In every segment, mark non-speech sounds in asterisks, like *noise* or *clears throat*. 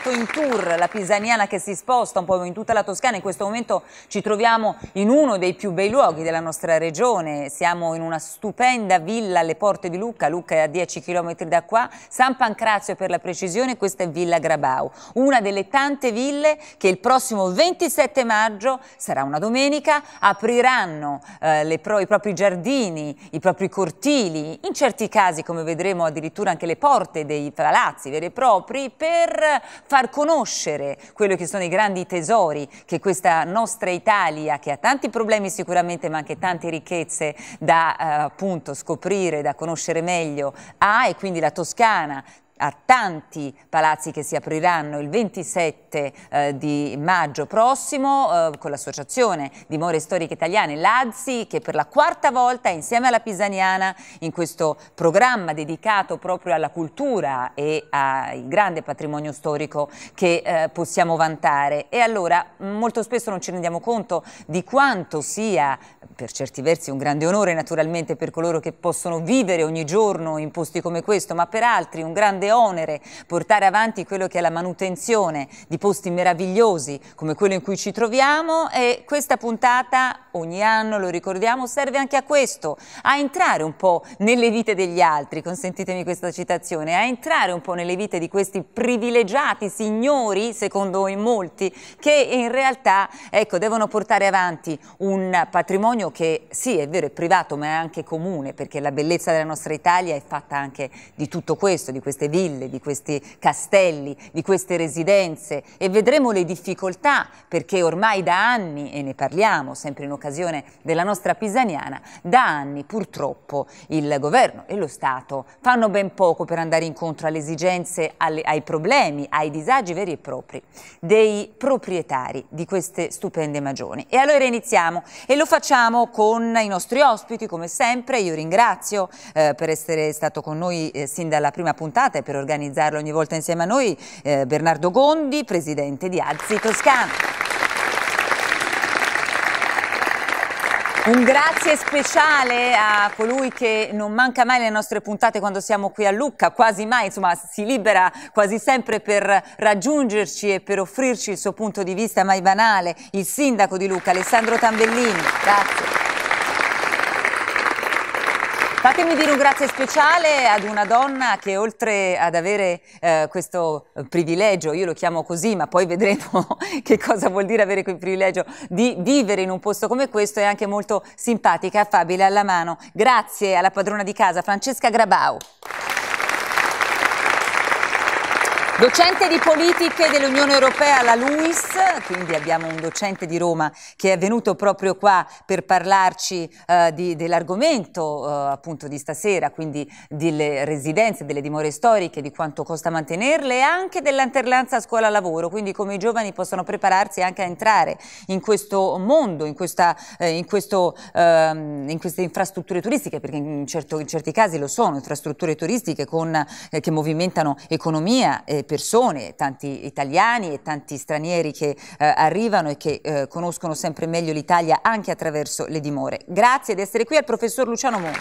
seguito in tour Pisaniana che si sposta un po' in tutta la Toscana, in questo momento ci troviamo in uno dei più bei luoghi della nostra regione, siamo in una stupenda villa alle porte di Lucca, Lucca è a 10 km da qua, San Pancrazio per la precisione, questa è Villa Grabau, una delle tante ville che il prossimo 27 maggio, sarà una domenica, apriranno eh, pro, i propri giardini, i propri cortili, in certi casi come vedremo addirittura anche le porte dei palazzi veri e propri per far conoscere quello che sono i grandi tesori che questa nostra Italia, che ha tanti problemi sicuramente ma anche tante ricchezze da eh, appunto scoprire, da conoscere meglio, ha e quindi la Toscana a tanti palazzi che si apriranno il 27 eh, di maggio prossimo eh, con l'associazione di More Storiche Italiane Lazzi che per la quarta volta insieme alla Pisaniana in questo programma dedicato proprio alla cultura e al grande patrimonio storico che eh, possiamo vantare e allora molto spesso non ci rendiamo conto di quanto sia per certi versi un grande onore naturalmente per coloro che possono vivere ogni giorno in posti come questo ma per altri un grande grande onere portare avanti quello che è la manutenzione di posti meravigliosi come quello in cui ci troviamo e questa puntata ogni anno, lo ricordiamo, serve anche a questo, a entrare un po' nelle vite degli altri, consentitemi questa citazione, a entrare un po' nelle vite di questi privilegiati signori, secondo in molti, che in realtà ecco, devono portare avanti un patrimonio che sì è vero è privato ma è anche comune perché la bellezza della nostra Italia è fatta anche di tutto questo, di queste vite ville, di questi castelli, di queste residenze e vedremo le difficoltà perché ormai da anni, e ne parliamo sempre in occasione della nostra Pisaniana, da anni purtroppo il governo e lo Stato fanno ben poco per andare incontro alle esigenze, alle, ai problemi, ai disagi veri e propri dei proprietari di queste stupende magioni. E allora iniziamo e lo facciamo con i nostri ospiti come sempre. Io ringrazio eh, per essere stato con noi eh, sin dalla prima puntata e per organizzarlo ogni volta insieme a noi eh, Bernardo Gondi, presidente di Azzi Toscana. Un grazie speciale a colui che non manca mai le nostre puntate quando siamo qui a Lucca, quasi mai, insomma si libera quasi sempre per raggiungerci e per offrirci il suo punto di vista mai banale, il sindaco di Lucca, Alessandro Tambellini. Grazie. Fatemi dire un grazie speciale ad una donna che oltre ad avere eh, questo privilegio, io lo chiamo così, ma poi vedremo *laughs* che cosa vuol dire avere quel privilegio, di vivere in un posto come questo, è anche molto simpatica, affabile, alla mano. Grazie alla padrona di casa, Francesca Grabau. Docente di politiche dell'Unione Europea la LUIS, quindi abbiamo un docente di Roma che è venuto proprio qua per parlarci eh, dell'argomento eh, appunto di stasera, quindi delle residenze, delle dimore storiche, di quanto costa mantenerle e anche dell'alternanza scuola-lavoro, quindi come i giovani possono prepararsi anche a entrare in questo mondo, in, questa, eh, in, questo, ehm, in queste infrastrutture turistiche, perché in, certo, in, certi casi lo sono, infrastrutture turistiche con, eh, che movimentano economia e per persone, tanti italiani e tanti stranieri che eh, arrivano e che eh, conoscono sempre meglio l'Italia anche attraverso le dimore. Grazie di essere qui al professor Luciano Monti.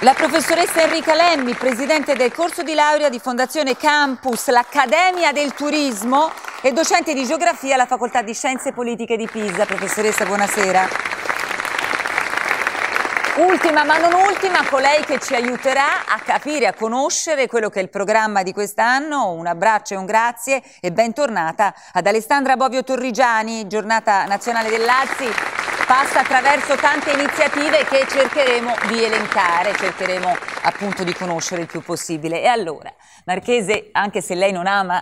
La professoressa Enrica Lemmi, presidente del corso di laurea di Fondazione Campus, l'Accademia del Turismo e docente di Geografia alla Facoltà di Scienze Politiche di Pisa. Professoressa, buonasera. Ultima ma non ultima, colei che ci aiuterà a capire, a conoscere quello che è il programma di quest'anno. Un abbraccio e un grazie e bentornata ad Alessandra Bovio Torrigiani, giornata nazionale del Passa attraverso tante iniziative che cercheremo di elencare, cercheremo appunto di conoscere il più possibile. E allora, Marchese, anche se lei non ama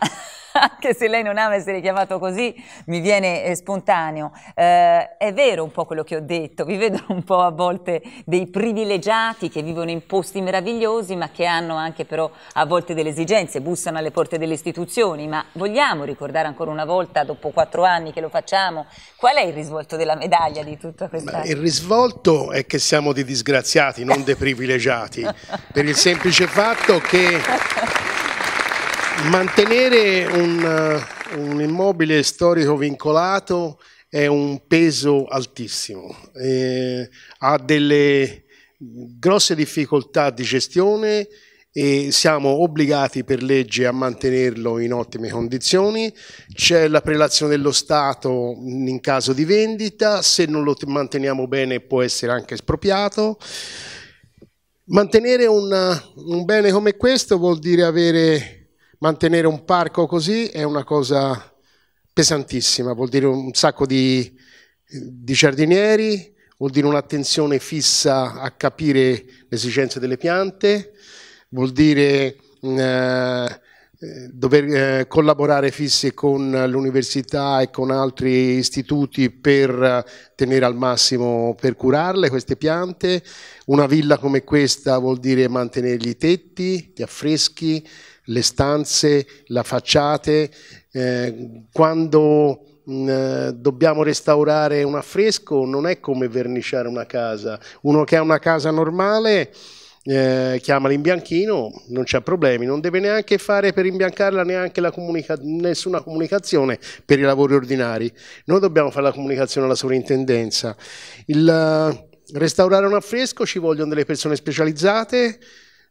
anche se lei non ama essere chiamato così, mi viene eh, spontaneo. Eh, è vero un po' quello che ho detto, vi vedono un po' a volte dei privilegiati che vivono in posti meravigliosi, ma che hanno anche però a volte delle esigenze, bussano alle porte delle istituzioni, ma vogliamo ricordare ancora una volta, dopo quattro anni che lo facciamo, qual è il risvolto della medaglia di tutta questa... il risvolto è che siamo dei disgraziati, non dei privilegiati, per il semplice fatto che Mantenere un, eh, un, immobile storico vincolato è un peso altissimo, eh, ha delle grosse difficoltà di gestione e siamo obbligati per legge a mantenerlo in ottime condizioni, c'è la prelazione dello Stato in caso di vendita, se non lo manteniamo bene può essere anche espropriato. Mantenere un, un bene come questo vuol dire avere mantenere un parco così è una cosa pesantissima, vuol dire un sacco di, di giardinieri, vuol dire un'attenzione fissa a capire le esigenze delle piante, vuol dire mm, eh, dover eh, collaborare fissi con l'università e con altri istituti per tenere al massimo, per curarle queste piante. Una villa come questa vuol dire mantenere i tetti, gli affreschi, le stanze, la facciate, eh, quando mm, eh, dobbiamo restaurare un affresco non è come verniciare una casa. Uno che ha una casa normale eh, chiama l'imbianchino, non c'è problemi, non deve neanche fare per imbiancarla neanche comunica nessuna comunicazione per i lavori ordinari. Noi dobbiamo fare la comunicazione alla sovrintendenza. Il, eh, restaurare un affresco ci vogliono delle persone specializzate,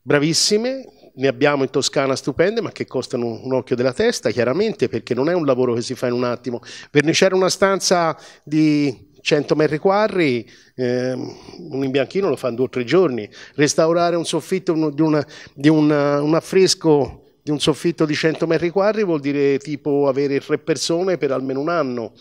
bravissime, ne abbiamo in Toscana stupende ma che costano un occhio della testa chiaramente perché non è un lavoro che si fa in un attimo. Verniciare una stanza di 100 metri quadri, eh, un imbianchino lo fa in due o tre giorni, restaurare un soffitto di, una, di una, un affresco di un soffitto di 100 metri quadri vuol dire tipo avere tre persone per almeno un anno.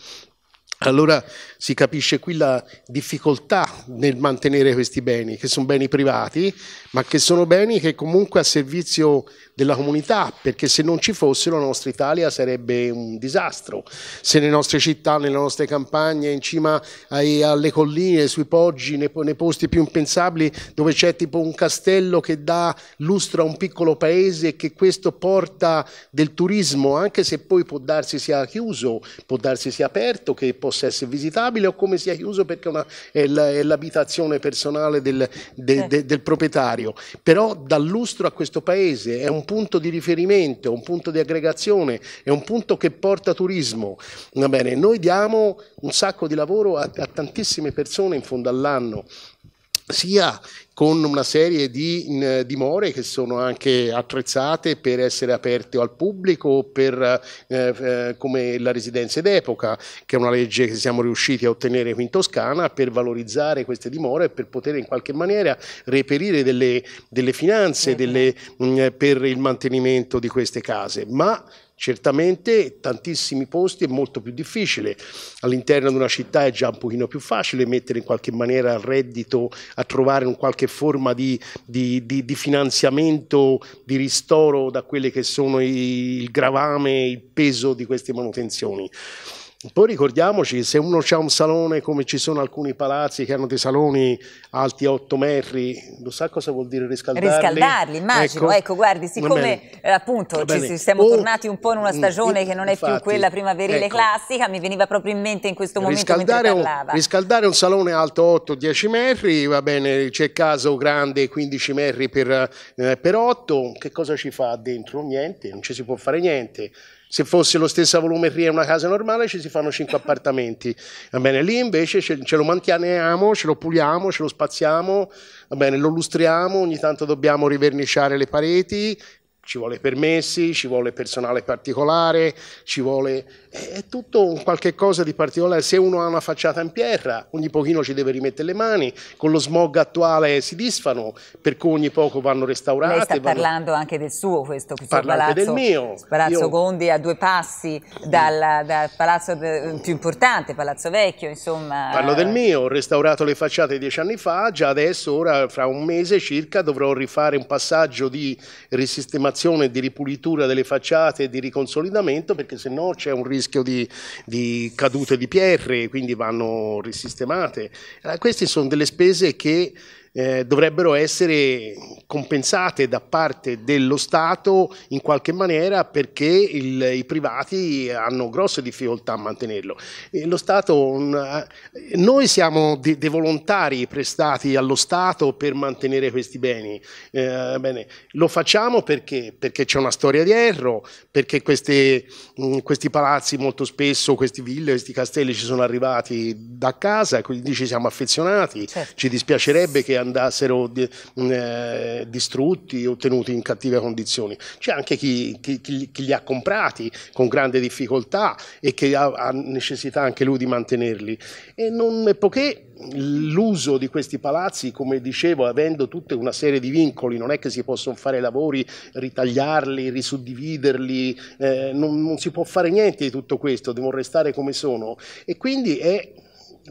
Allora si capisce qui la difficoltà nel mantenere questi beni, che sono beni privati, ma che sono beni che comunque a servizio della comunità, perché se non ci fossero la nostra Italia sarebbe un disastro. Se nelle nostre città, nelle nostre campagne, in cima ai, alle colline, sui poggi, nei, nei posti più impensabili, dove c'è tipo un castello che dà lustro a un piccolo paese e che questo porta del turismo, anche se poi può darsi sia chiuso, può darsi sia aperto, che possa essere visitato, stabile o come sia chiuso perché una, è, l'abitazione personale del, de, de, del, proprietario. Però dà lustro a questo paese, è un punto di riferimento, un punto di aggregazione, è un punto che porta turismo. Va bene, noi diamo un sacco di lavoro a, a tantissime persone in fondo all'anno sia con una serie di dimore che sono anche attrezzate per essere aperte al pubblico, per, eh, eh, come la residenza d'epoca, che è una legge che siamo riusciti a ottenere qui in Toscana, per valorizzare queste dimore e per poter in qualche maniera reperire delle, delle finanze delle, mh, mm, per il mantenimento di queste case. Ma Certamente tantissimi posti è molto più difficile, all'interno di una città è già un pochino più facile mettere in qualche maniera il reddito, a trovare un qualche forma di, di, di, di, finanziamento, di ristoro da quelli che sono i, il gravame, il peso di queste manutenzioni. Poi ricordiamoci, se uno ha un salone come ci sono alcuni palazzi che hanno dei saloni alti 8 metri, lo sa cosa vuol dire riscaldarli? Riscaldarli, immagino, ecco, ecco guardi, siccome eh, appunto ci siamo o, oh, tornati un po' in una mm, stagione che non è infatti, più quella primaverile ecco, classica, mi veniva proprio in mente in questo momento mentre parlava. Un, riscaldare un salone alto 8-10 metri, va bene, c'è caso grande 15 metri per, eh, per 8, che cosa ci fa dentro? Niente, non ci si può fare niente se fosse lo stessa volumetria una casa normale ci si fanno 5 *laughs* appartamenti, va bene? Lì invece ce, ce lo manteniamo, ce lo puliamo, ce lo spaziamo, va bene? Lo lustriamo, ogni tanto dobbiamo riverniciare le pareti, ci vuole permessi, ci vuole personale particolare, ci vuole è tutto un qualche cosa di particolare. Se uno ha una facciata in pietra, ogni pochino ci deve rimettere le mani, con lo smog attuale si disfano, per cui ogni poco vanno restaurate. Lei sta vanno... parlando anche del suo, questo, questo Parla palazzo, anche del mio. palazzo Io... Gondi a due passi dal, dal palazzo più importante, Palazzo Vecchio, insomma. Parlo del mio, ho restaurato le facciate dieci anni fa, già adesso, ora fra un mese circa, dovrò rifare un passaggio di risistemazione, di ripulitura delle facciate e di riconsolidamento, perché se no c'è un rischio rischio di, di cadute di PR, quindi vanno risistemate. Eh, queste sono delle spese che eh, dovrebbero essere compensate da parte dello Stato in qualche maniera perché il, i privati hanno grosse difficoltà a mantenerlo. E eh, lo Stato, eh, noi siamo dei de volontari prestati allo Stato per mantenere questi beni. Eh, bene, lo facciamo perché? Perché c'è una storia dietro, perché queste, mh, mm, questi palazzi molto spesso, queste ville, questi castelli ci sono arrivati da casa, quindi ci siamo affezionati, certo. ci dispiacerebbe che a andassero di, mh, eh, distrutti o tenuti in cattive condizioni. C'è anche chi, chi, chi, li ha comprati con grande difficoltà e che ha, ha necessità anche lui di mantenerli. E non è poché l'uso di questi palazzi, come dicevo, avendo tutta una serie di vincoli, non è che si possono fare lavori, ritagliarli, risuddividerli, eh, non, non si può fare niente di tutto questo, devono restare come sono e quindi è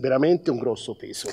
veramente un grosso peso.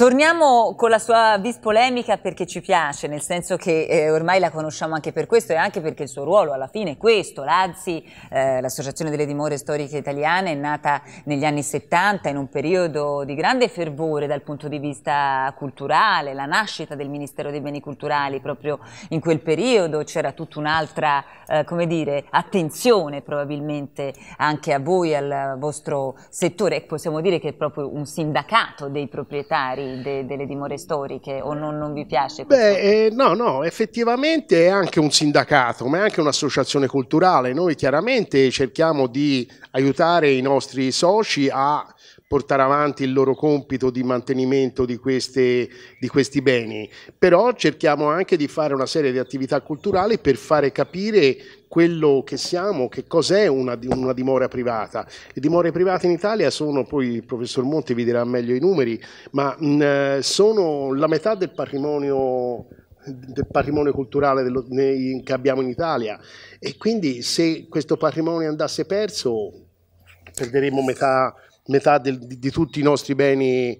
Torniamo con la sua vis polemica perché ci piace, nel senso che eh, ormai la conosciamo anche per questo e anche perché il suo ruolo alla fine è questo. L'AZI, eh, l'Associazione delle Dimore Storiche Italiane, è nata negli anni 70 in un periodo di grande fervore dal punto di vista culturale, la nascita del Ministero dei Beni Culturali proprio in quel periodo c'era tutta un'altra eh, attenzione probabilmente anche a voi, al vostro settore ecco, possiamo dire che è proprio un sindacato dei proprietari de, delle dimore storiche o non, non vi piace? Questo? Beh, eh, no, no, effettivamente è anche un sindacato, ma è anche un'associazione culturale. Noi chiaramente cerchiamo di aiutare i nostri soci a portare avanti il loro compito di mantenimento di, queste, di, questi beni, però cerchiamo anche di fare una serie di attività culturali per fare capire quello che siamo, che cos'è una, una, dimora privata. Le dimore private in Italia sono, poi il professor Monti vi dirà meglio i numeri, ma mh, eh, sono la metà del patrimonio del patrimonio culturale dello, nei, che abbiamo in Italia e quindi se questo patrimonio andasse perso perderemmo metà, metà del, di, di, tutti i nostri beni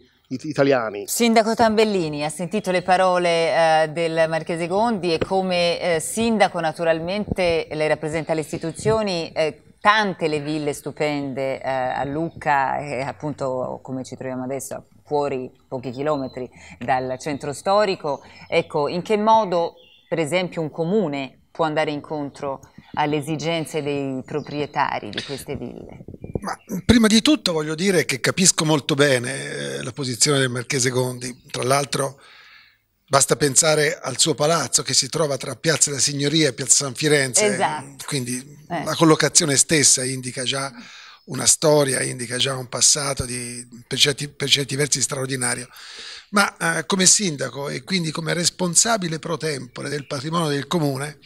italiani. Sindaco Tambellini, ha sentito le parole eh, del Marchese Gondi e come eh, sindaco naturalmente le rappresenta le istituzioni, eh, tante le ville stupende eh, a Lucca e appunto come ci troviamo adesso fuori pochi chilometri dal centro storico. Ecco, in che modo per esempio un comune può andare incontro alle esigenze dei proprietari di queste ville? Ma prima di tutto voglio dire che capisco molto bene eh, la posizione del Marchese Gondi, tra l'altro basta pensare al suo palazzo che si trova tra Piazza della Signoria e Piazza San Firenze, esatto. quindi eh. la collocazione stessa indica già una storia, indica già un passato di, per, certi, per, certi, versi straordinario, ma eh, come sindaco e quindi come responsabile pro tempore del patrimonio del comune,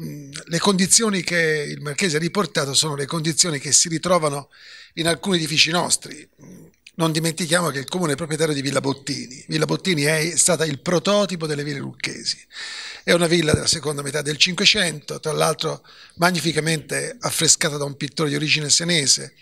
Mm, le condizioni che il Marchese ha riportato sono le condizioni che si ritrovano in alcuni edifici nostri. Mm, non dimentichiamo che il comune è proprietario di Villa Bottini. Villa Bottini è stata il prototipo delle ville lucchesi. È una villa della seconda metà del Cinquecento, tra l'altro magnificamente affrescata da un pittore di origine senese,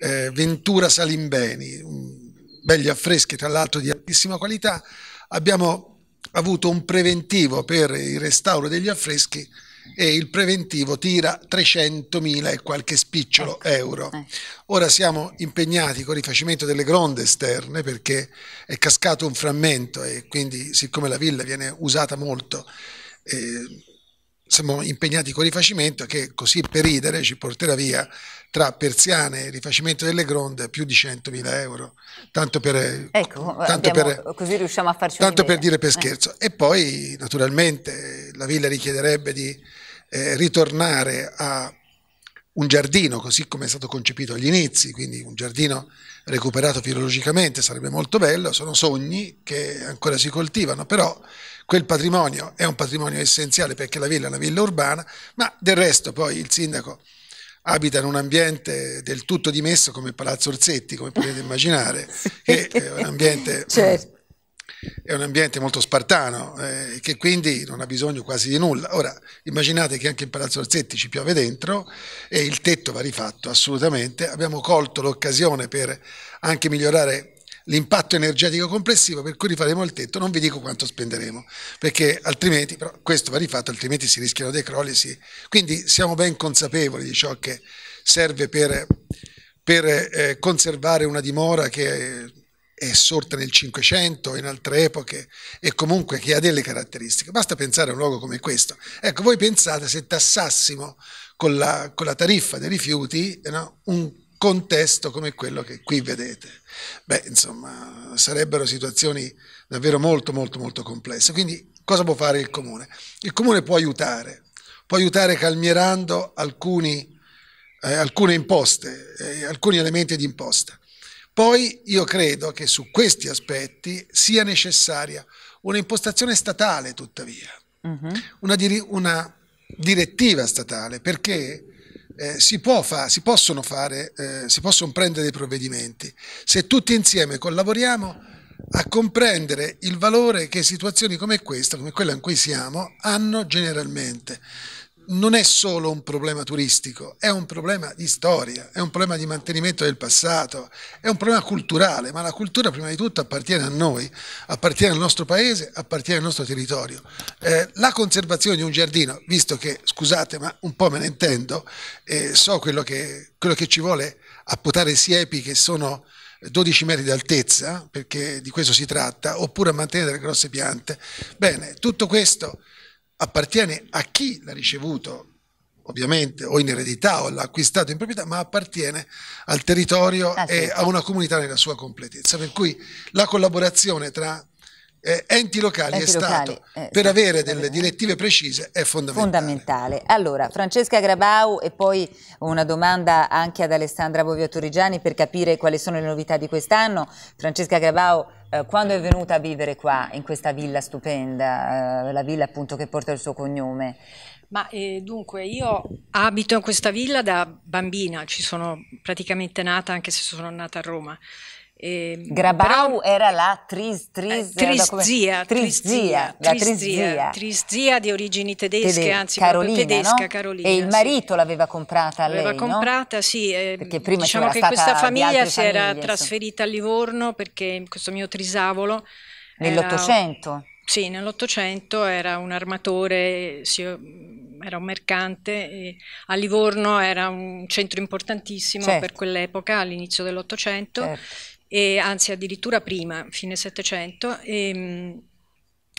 eh, Ventura Salimbeni. Mm, Belli affreschi, tra l'altro di altissima qualità. Abbiamo avuto un preventivo per il restauro degli affreschi e il preventivo tira 300.000 e qualche spicciolo ecco. euro. Ecco. Ora siamo impegnati con il rifacimento delle gronde esterne perché è cascato un frammento e quindi siccome la villa viene usata molto eh, siamo impegnati con il rifacimento che così per ridere ci porterà via tra persiane e rifacimento delle gronde più di 100.000 euro, tanto per, ecco, tanto abbiamo, per, così riusciamo a farci tanto per dire per eh. scherzo. E poi naturalmente la villa richiederebbe di eh, ritornare a un giardino così come è stato concepito agli inizi, quindi un giardino recuperato filologicamente sarebbe molto bello, sono sogni che ancora si coltivano, però quel patrimonio è un patrimonio essenziale perché la villa è una villa urbana, ma del resto poi il sindaco abita in un ambiente del tutto dimesso come Palazzo Orsetti, come potete immaginare, *laughs* sì. che è un ambiente... *laughs* Certo. È un ambiente molto spartano eh, che quindi non ha bisogno quasi di nulla. Ora immaginate che anche in Palazzo Orsetti ci piove dentro e il tetto va rifatto assolutamente. Abbiamo colto l'occasione per anche migliorare l'impatto energetico complessivo, per cui rifaremo il tetto, non vi dico quanto spenderemo, perché altrimenti, però questo va rifatto, altrimenti si rischiano dei crolli. Sì. Quindi siamo ben consapevoli di ciò che serve per, per eh, conservare una dimora che... è sorta nel Cinquecento, in altre epoche, e comunque che ha delle caratteristiche. Basta pensare a un luogo come questo. Ecco, voi pensate se tassassimo con la, con la tariffa dei rifiuti no, un contesto come quello che qui vedete. Beh, insomma, sarebbero situazioni davvero molto, molto, molto complesse. Quindi cosa può fare il comune? Il comune può aiutare, può aiutare calmierando alcuni, eh, alcune imposte, eh, alcuni elementi di imposta. Poi io credo che su questi aspetti sia necessaria un'impostazione statale, tuttavia, uh mm-hmm. -huh. una, dir una, direttiva statale, perché eh, si, fa, si, possono fare, eh, si possono prendere dei provvedimenti se tutti insieme collaboriamo a comprendere il valore che situazioni come questa, come quella in cui siamo, hanno generalmente non è solo un problema turistico, è un problema di storia, è un problema di mantenimento del passato, è un problema culturale, ma la cultura prima di tutto appartiene a noi, appartiene al nostro paese, appartiene al nostro territorio. Eh, la conservazione di un giardino, visto che, scusate, ma un po' me ne intendo, eh, so quello che, quello che ci vuole apputare siepi che sono... 12 metri d'altezza, perché di questo si tratta, oppure a mantenere delle grosse piante. Bene, tutto questo appartiene a chi l'ha ricevuto, ovviamente, o in eredità o l'ha acquistato in proprietà, ma appartiene al territorio ah, sì. e a una comunità nella sua completezza. Per cui la collaborazione tra eh, enti locali enti è locali, stato eh, per sì, avere delle direttive precise è fondamentale. fondamentale. Allora, Francesca Grabau e poi una domanda anche ad Alessandra Bovio Torrigiani per capire quali sono le novità di quest'anno. Francesca Grabau, eh, quando è venuta a vivere qua, in questa villa stupenda, eh, la villa appunto che porta il suo cognome? Ma eh, dunque, io abito in questa villa da bambina, ci sono praticamente nata anche se sono nata a Roma. Eh, Grabau però, era la tris, tris, eh, trisgia, trisgia, trisgia, trisgia, trisgia, di origini tedesche, Tede, anzi Carolina, tedesca, no? Carolina. E il marito sì. l'aveva comprata a lei, L'aveva comprata, no? sì. Eh, perché prima diciamo che questa famiglia si famiglie, era insomma. trasferita a Livorno perché questo mio trisavolo... Nell'Ottocento? sì, nell'Ottocento era un armatore, sì, era un mercante, a Livorno era un centro importantissimo certo. per quell'epoca, all'inizio dell'Ottocento. Certo e, anzi addirittura prima, fine Settecento. E, ehm,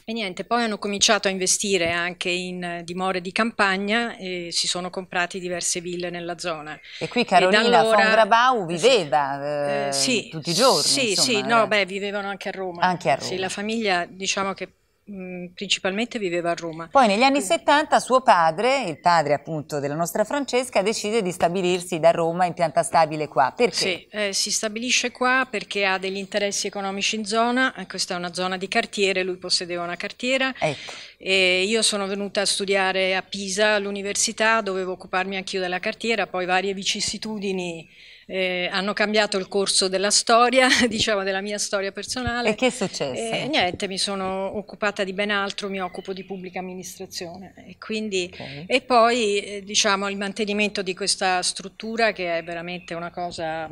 e niente, poi hanno cominciato a investire anche in eh, dimore di campagna e si sono comprati diverse ville nella zona. E qui Carolina e allora, von Grabau viveva eh, eh, sì, tutti i giorni? Sì, insomma, sì, no, eh. beh, vivevano anche a Roma. Anche a Roma. Sì, la famiglia diciamo che Mm, principalmente viveva a Roma. Poi negli anni 70 suo padre, il padre appunto della nostra Francesca, decide di stabilirsi da Roma in pianta stabile qua. Perché? Sì, eh, si stabilisce qua perché ha degli interessi economici in zona, eh, questa è una zona di cartiere, lui possedeva una cartiera. Ecco. E io sono venuta a studiare a Pisa all'università, dovevo occuparmi anch'io della cartiera, poi varie vicissitudini eh, hanno cambiato il corso della storia, *laughs* diciamo della mia storia personale. E che è successo? E, eh, niente, mi sono occupata di ben altro, mi occupo di pubblica amministrazione e, quindi, okay. e poi eh, diciamo il mantenimento di questa struttura che è veramente una cosa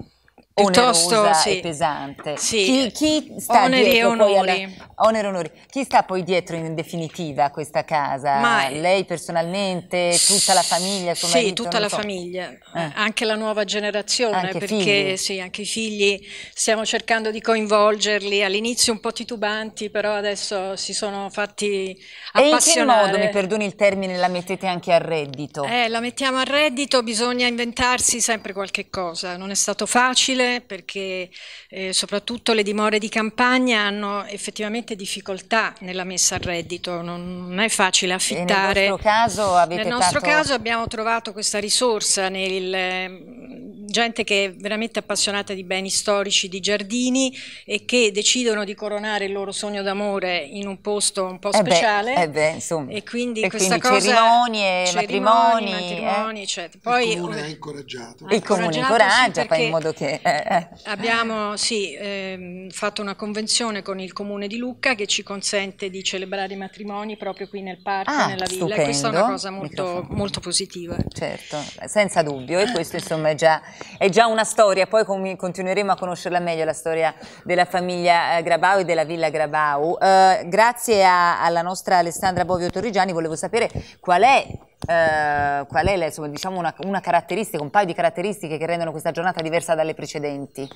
Piuttosto, onerosa sì. e pesante. Sì. Chi, chi, sta oneri dietro e onori. Alla, oneri, onori. Chi sta poi dietro in definitiva a questa casa? Ma Lei personalmente, tutta la famiglia? sì, marito, tutta la so. famiglia, eh. eh. anche la nuova generazione, anche perché sì, anche i figli stiamo cercando di coinvolgerli, all'inizio un po' titubanti, però adesso si sono fatti appassionare. E in che modo, mi perdoni il termine, la mettete anche a reddito? Eh, la mettiamo a reddito, bisogna inventarsi sempre qualche cosa, non è stato facile diffuse perché eh, soprattutto le dimore di campagna hanno effettivamente difficoltà nella messa a reddito, non, non è facile affittare. E nel nostro, caso, nel nostro tanto... caso, abbiamo trovato questa risorsa nel, ehm, gente che è veramente appassionata di beni storici, di giardini e che decidono di coronare il loro sogno d'amore in un posto un po' eh speciale. Eh beh, eh beh, e quindi e questa quindi cosa... Cerimonie, matrimoni, matrimoni eh? eccetera. Poi, il comune ha incoraggiato. Il comune incoraggia, sì, fa in modo che... Eh eh. Abbiamo sì, eh, fatto una convenzione con il comune di Lucca che ci consente di celebrare i matrimoni proprio qui nel parco, ah, nella villa. Stupendo. E questa è una cosa molto, molto, positiva. Certo, senza dubbio. E questo insomma è già, è già una storia. Poi continueremo a conoscerla meglio, la storia della famiglia eh, Grabau e della villa Grabau. Eh, grazie a, alla nostra Alessandra Bovio Torrigiani volevo sapere qual è eh, qual è insomma, diciamo una, una, caratteristica, un paio di caratteristiche che rendono questa giornata diversa dalle precedenti?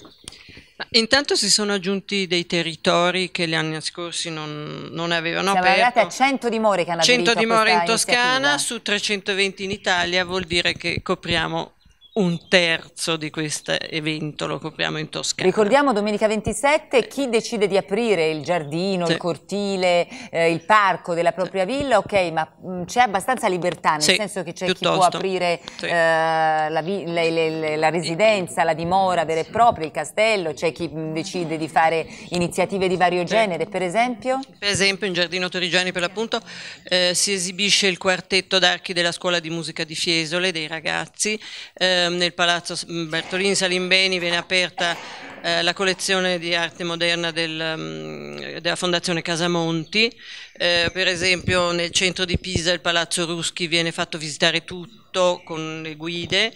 Intanto si sono aggiunti dei territori che gli anni scorsi non, non avevano Siamo aperto. arrivati a 100 dimore che hanno 100 dimore in Toscana iniziativa. su 320 in Italia, vuol dire che copriamo un terzo di questo evento lo copriamo in Toscana. Ricordiamo domenica 27 chi decide di aprire il giardino, sì. il cortile, eh, il parco della propria sì. villa, ok, ma mm, c'è abbastanza libertà, nel sì, senso che c'è chi può aprire eh, la, le, le, la, residenza, la dimora vera e propria, il castello, c'è chi mm, decide di fare iniziative di vario genere, per esempio? Per esempio in Giardino Torrigiani per l'appunto eh, si esibisce il quartetto d'archi della scuola di musica di Fiesole dei ragazzi. Eh, Ehm, nel palazzo mm, Bertolini Salimbeni viene aperta eh, la collezione di arte moderna del, mm, della Fondazione Casamonti, eh, per esempio nel centro di Pisa il Palazzo Ruschi viene fatto visitare tutto con le guide,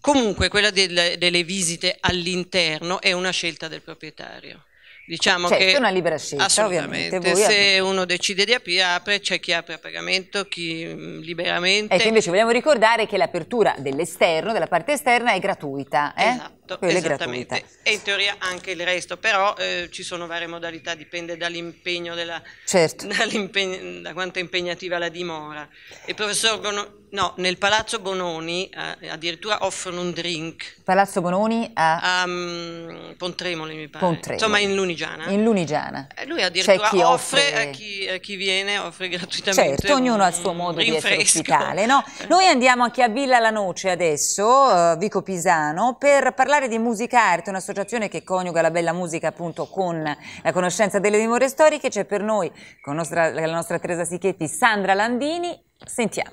comunque quella delle, delle visite all'interno è una scelta del proprietario. Diciamo certo, che è una libera scelta, ovviamente. se avete... uno decide di aprire, apre, c'è chi apre a pagamento, chi mm, liberamente. Ecco, invece vogliamo ricordare che l'apertura dell'esterno, della parte esterna, è gratuita. Eh? Esatto. Esatto, Quelle esattamente. Gratuite. E in teoria anche il resto, però eh, ci sono varie modalità, dipende dall'impegno della certo. *laughs* dall da quanto è impegnativa la dimora. Il professor Bononi, no, nel Palazzo Bononi eh, addirittura offrono un drink. Palazzo Bononi a, a mm, Pontremoli mi pare. Pontremoli. Insomma, in Lunigiana. In Lunigiana. Eh, lui addirittura chi offre, A, eh, chi, a, eh, chi, viene, offre gratuitamente. Certo, ognuno ha il suo modo di essere ospitale, no? *laughs* Noi andiamo anche a Villa La Noce adesso, eh, Vico Pisano per parlare parlare di Musica Arte, un'associazione che coniuga la bella musica appunto con la conoscenza delle dimore storiche. C'è per noi, con nostra, la nostra Teresa Sichetti, Sandra Landini. Sentiamo.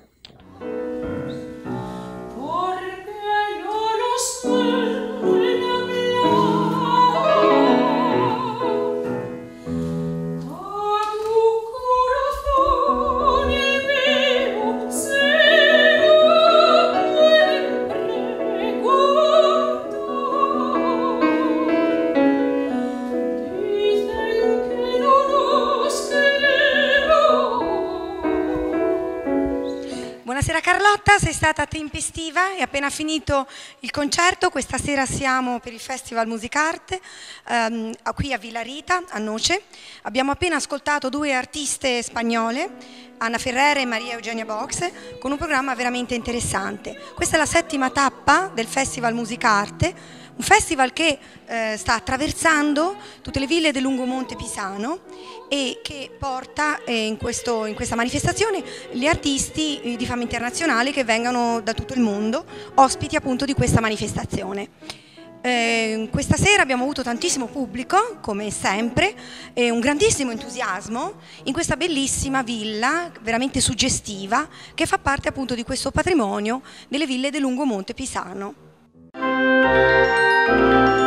Perché io lo so. Buonasera Carlotta, sei stata tempestiva, è appena finito il concerto, questa sera siamo per il Festival Musicarte ehm, qui a Villa Rita, a Noce. Abbiamo appena ascoltato due artiste spagnole, Anna Ferrera e Maria Eugenia Box, con un programma veramente interessante. Questa è la settima tappa del Festival Musicarte, un festival che eh, sta attraversando tutte le ville del Lungomonte Pisano e che porta eh, in, questo, in, questa manifestazione gli artisti eh, di fama internazionale che vengono da tutto il mondo, ospiti appunto di questa manifestazione. Ehm, questa sera abbiamo avuto tantissimo pubblico, come sempre, e un grandissimo entusiasmo in questa bellissima villa, veramente suggestiva, che fa parte appunto di questo patrimonio delle ville del Lungomonte Pisano. Música thank you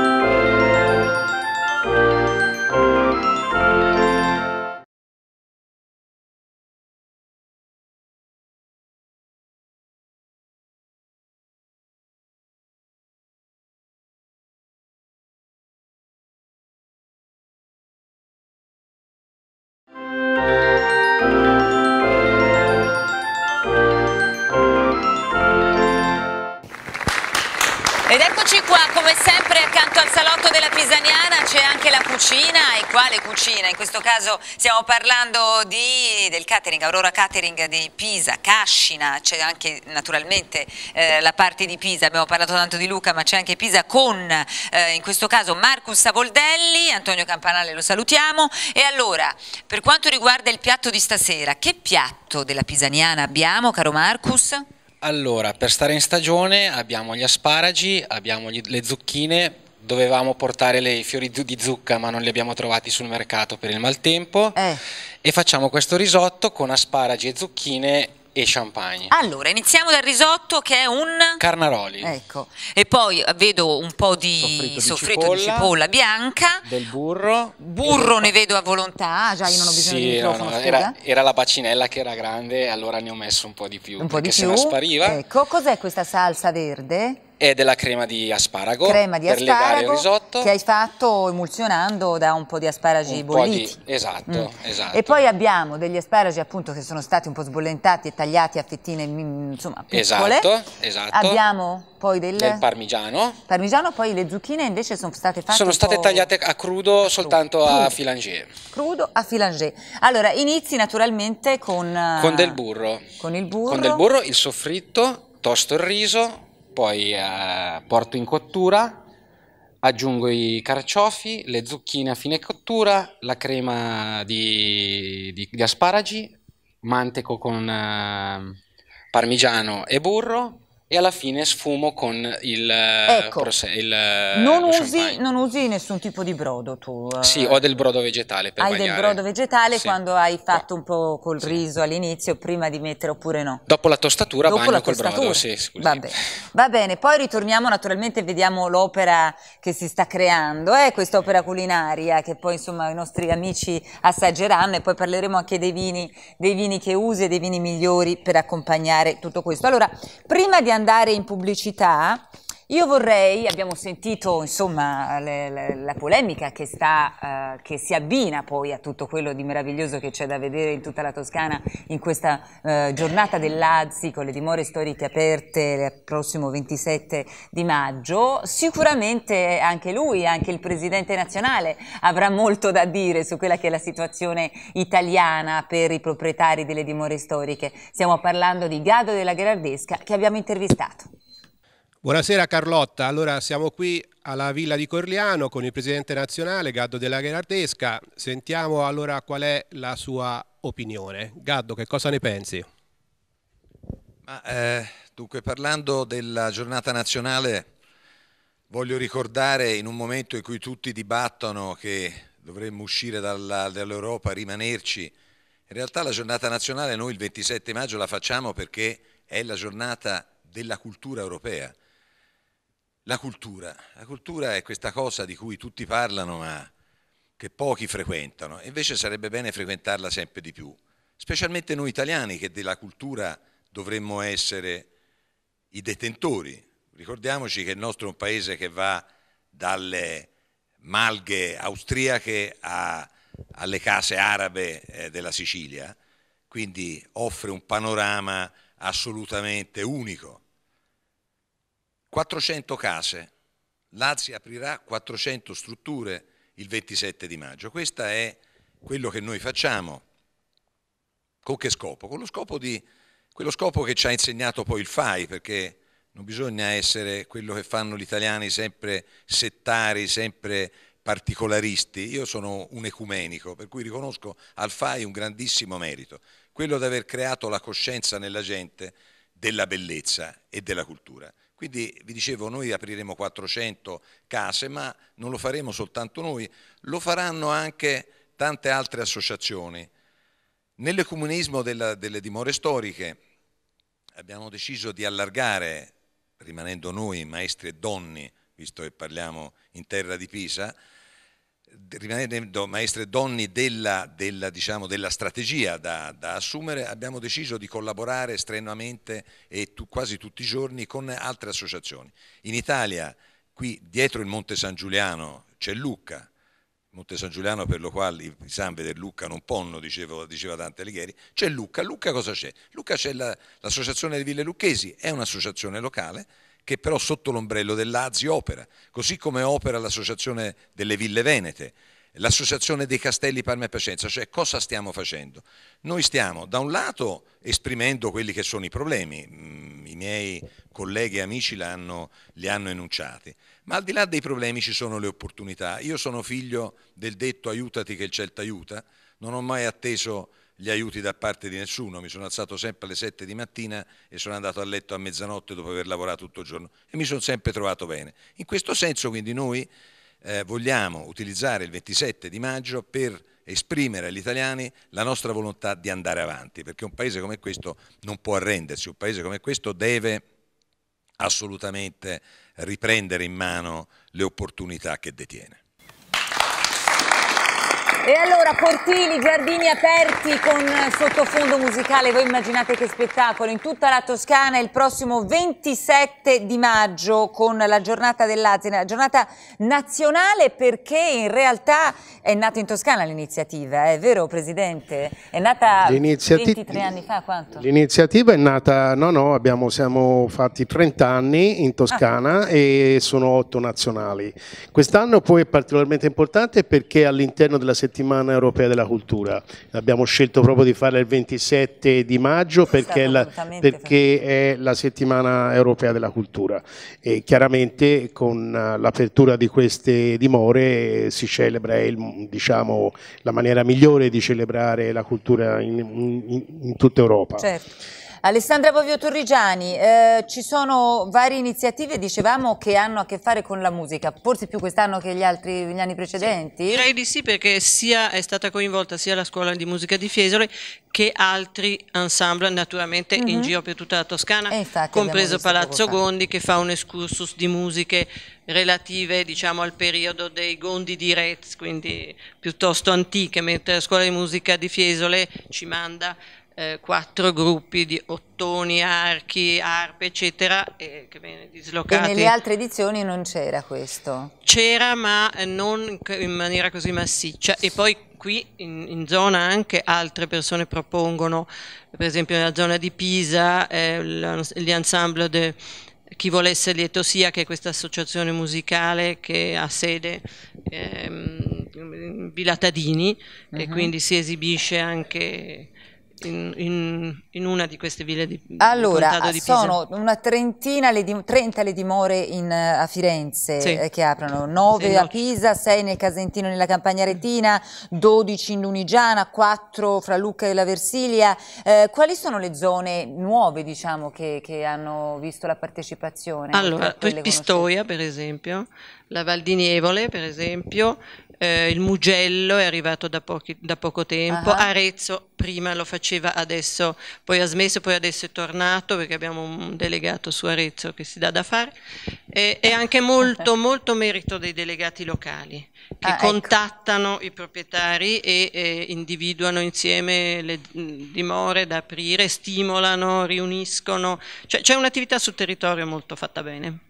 anche la cucina e quale cucina? In questo caso stiamo parlando di, del catering, Aurora Catering di Pisa, Cascina, c'è anche naturalmente eh, la parte di Pisa, abbiamo parlato tanto di Luca ma c'è anche Pisa con eh, in questo caso Marcus Savoldelli, Antonio Campanale lo salutiamo e allora per quanto riguarda il piatto di stasera, che piatto della pisaniana abbiamo caro Marcus? Allora, per stare in stagione abbiamo gli asparagi, abbiamo gli, le zucchine, dovevamo portare i fiori di zucca ma non li abbiamo trovati sul mercato per il maltempo eh. e facciamo questo risotto con asparagi e zucchine e champagne. Allora, iniziamo dal risotto che è un carnaroli. Ecco. E poi eh, vedo un po' di soffritto, soffritto di, cipolla, di, cipolla, bianca, del burro. Burro ne vedo a volontà, ah, già io non ho bisogno sì, di microfono. No, no. Era, era, la bacinella che era grande, allora ne ho messo un po' di più un po di più. se no spariva. Ecco, cos'è questa salsa verde? e della crema di asparago crema di per asparago legare il risotto che hai fatto emulsionando da un po' di asparagi un bolliti di, esatto, mm. esatto, e poi abbiamo degli asparagi appunto che sono stati un po' sbollentati e tagliati a fettine mm, insomma piccole esatto, esatto. abbiamo poi del... del parmigiano parmigiano poi le zucchine invece sono state fatte sono state tagliate a crudo a soltanto crudo. a filangé crudo a filangé allora inizi naturalmente con con del eh, burro con il burro con del burro il soffritto tosto il riso poi eh, porto in cottura, aggiungo i carciofi, le zucchine a fine cottura, la crema di, di, di asparagi, manteco con eh, parmigiano e burro, e alla fine sfumo con il, ecco, il non, usi, non, usi, nessun tipo di brodo tu. Eh. Sì, ho del brodo vegetale per Hai bagnare. del brodo vegetale sì. quando hai fatto un po' col sì. riso all'inizio prima di mettere oppure no? Dopo la tostatura Dopo bagno la col tostatura. brodo, sì, Va bene. Va bene, poi ritorniamo naturalmente e vediamo l'opera che si sta creando, eh, opera culinaria che poi insomma i nostri amici assaggeranno e poi parleremo anche dei vini, dei vini che usi e dei vini migliori per accompagnare tutto questo. Allora, prima di andare andare in pubblicità io vorrei, abbiamo sentito insomma le, le, la polemica che, sta, eh, che, si abbina poi a tutto quello di meraviglioso che c'è da vedere in tutta la Toscana in questa eh, giornata dell'Azzi con le dimore storiche aperte il prossimo 27 di maggio. Sicuramente anche lui, anche il Presidente nazionale avrà molto da dire su quella che è la situazione italiana per i proprietari delle dimore storiche. Stiamo parlando di Gado della Gherardesca che abbiamo intervistato. Buonasera Carlotta, allora siamo qui alla Villa di Corliano con il presidente nazionale Gaddo della Gherardesca, sentiamo allora qual è la sua opinione. Gaddo, che cosa ne pensi? Ma, eh, dunque, parlando della giornata nazionale, voglio ricordare in un momento in cui tutti dibattono che dovremmo uscire dall'Europa, dall rimanerci, in realtà la giornata nazionale noi il 27 maggio la facciamo perché è la giornata della cultura europea la cultura. La cultura è questa cosa di cui tutti parlano ma che pochi frequentano. Invece sarebbe bene frequentarla sempre di più, specialmente noi italiani che della cultura dovremmo essere i detentori. Ricordiamoci che il nostro è un paese che va dalle malghe austriache a, alle case arabe eh, della Sicilia, quindi offre un panorama assolutamente unico 400 case, l'Azia aprirà 400 strutture il 27 di maggio. Questo è quello che noi facciamo. Con che scopo? Con lo scopo, di, quello scopo che ci ha insegnato poi il FAI, perché non bisogna essere quello che fanno gli italiani sempre settari, sempre particolaristi. Io sono un ecumenico, per cui riconosco al FAI un grandissimo merito, quello di aver creato la coscienza nella gente della bellezza e della cultura. Quindi vi dicevo, noi apriremo 400 case, ma non lo faremo soltanto noi, lo faranno anche tante altre associazioni. Nell'ecumenismo delle dimore storiche abbiamo deciso di allargare, rimanendo noi maestri e donni, visto che parliamo in terra di Pisa, rimanendo maestre donni della, della, diciamo, della strategia da, da, assumere, abbiamo deciso di collaborare strenuamente e tu, quasi tutti i giorni con altre associazioni. In Italia, qui dietro il Monte San Giuliano c'è Lucca, Monte San Giuliano per lo quale i San e Lucca non ponno, dicevo, diceva Dante Alighieri, c'è Lucca. Lucca cosa c'è? Lucca c'è l'associazione la, delle ville lucchesi, è un'associazione locale che però sotto l'ombrello dell'Azi opera, così come opera l'Associazione delle Ville Venete, l'Associazione dei Castelli Parma e Piacenza, cioè cosa stiamo facendo? Noi stiamo da un lato esprimendo quelli che sono i problemi, mm, i miei colleghi e amici li hanno, li hanno enunciati, ma al di là dei problemi ci sono le opportunità. Io sono figlio del detto aiutati che il Celta aiuta, non ho mai atteso gli aiuti da parte di nessuno, mi sono alzato sempre alle 7 di mattina e sono andato a letto a mezzanotte dopo aver lavorato tutto il giorno e mi sono sempre trovato bene. In questo senso quindi noi eh, vogliamo utilizzare il 27 di maggio per esprimere agli italiani la nostra volontà di andare avanti, perché un paese come questo non può arrendersi, un paese come questo deve assolutamente riprendere in mano le opportunità che detiene. E allora portili, giardini aperti con sottofondo musicale, voi immaginate che spettacolo in tutta la Toscana il prossimo 27 di maggio con la giornata dell'Azina, la giornata nazionale perché in realtà è nata in Toscana l'iniziativa, è vero Presidente? È nata 23 anni fa, quanto? L'iniziativa è nata, no no, abbiamo, siamo fatti 30 anni in Toscana ah. e sono 8 nazionali. Quest'anno poi è particolarmente importante perché all'interno della settimana settimana europea della cultura. Abbiamo scelto proprio di farla il 27 di maggio perché, è la, perché è la, settimana europea della cultura e chiaramente con eh, l'apertura di queste dimore si celebra il, diciamo, la maniera migliore di celebrare la cultura in, in, in tutta Europa. Certo. Alessandra Vovio Torrigiani, eh, ci sono varie iniziative, dicevamo, che hanno a che fare con la musica, forse più quest'anno che gli altri gli anni precedenti? Sì, direi di sì perché sia è stata coinvolta sia la scuola di musica di Fiesole che altri ensemble naturalmente mm -hmm. in mhm. giro per tutta la Toscana, eh, compreso Palazzo Gondi che fa un excursus di musiche relative diciamo, al periodo dei Gondi di Retz, quindi piuttosto antiche, mentre la scuola di musica di Fiesole ci manda eh, quattro gruppi di ottoni, archi, arpe, eccetera, eh, che viene dislocati. E nelle altre edizioni non c'era questo? C'era, ma non in maniera così massiccia. E poi qui in, in, zona anche altre persone propongono, per esempio nella zona di Pisa, eh, gli ensemble de chi volesse lieto sia che è questa associazione musicale che ha sede ehm, in Villa uh -huh. e mhm. quindi si esibisce anche in, in, in, una di queste ville di Allora, di Pisa? sono una trentina, le di, 30 le dimore in, eh, a Firenze sì. Eh, che aprono, 9 sì, a Pisa, 6 nel Casentino nella Campagna Retina, 12 in Lunigiana, 4 fra Lucca e la Versilia. Eh, quali sono le zone nuove diciamo, che, che hanno visto la partecipazione? Allora, Pistoia per esempio, la Val di Nievole per esempio, eh, il Mugello è arrivato da, pochi, da poco tempo, uh ah. -huh. Arezzo prima lo faceva, adesso poi ha smesso, poi adesso è tornato perché abbiamo un delegato su Arezzo che si dà da fare e, e anche molto, molto merito dei delegati locali che ah, ecco. contattano ecco. i proprietari e, e individuano insieme le dimore da aprire, stimolano, riuniscono, cioè c'è un'attività sul territorio molto fatta bene.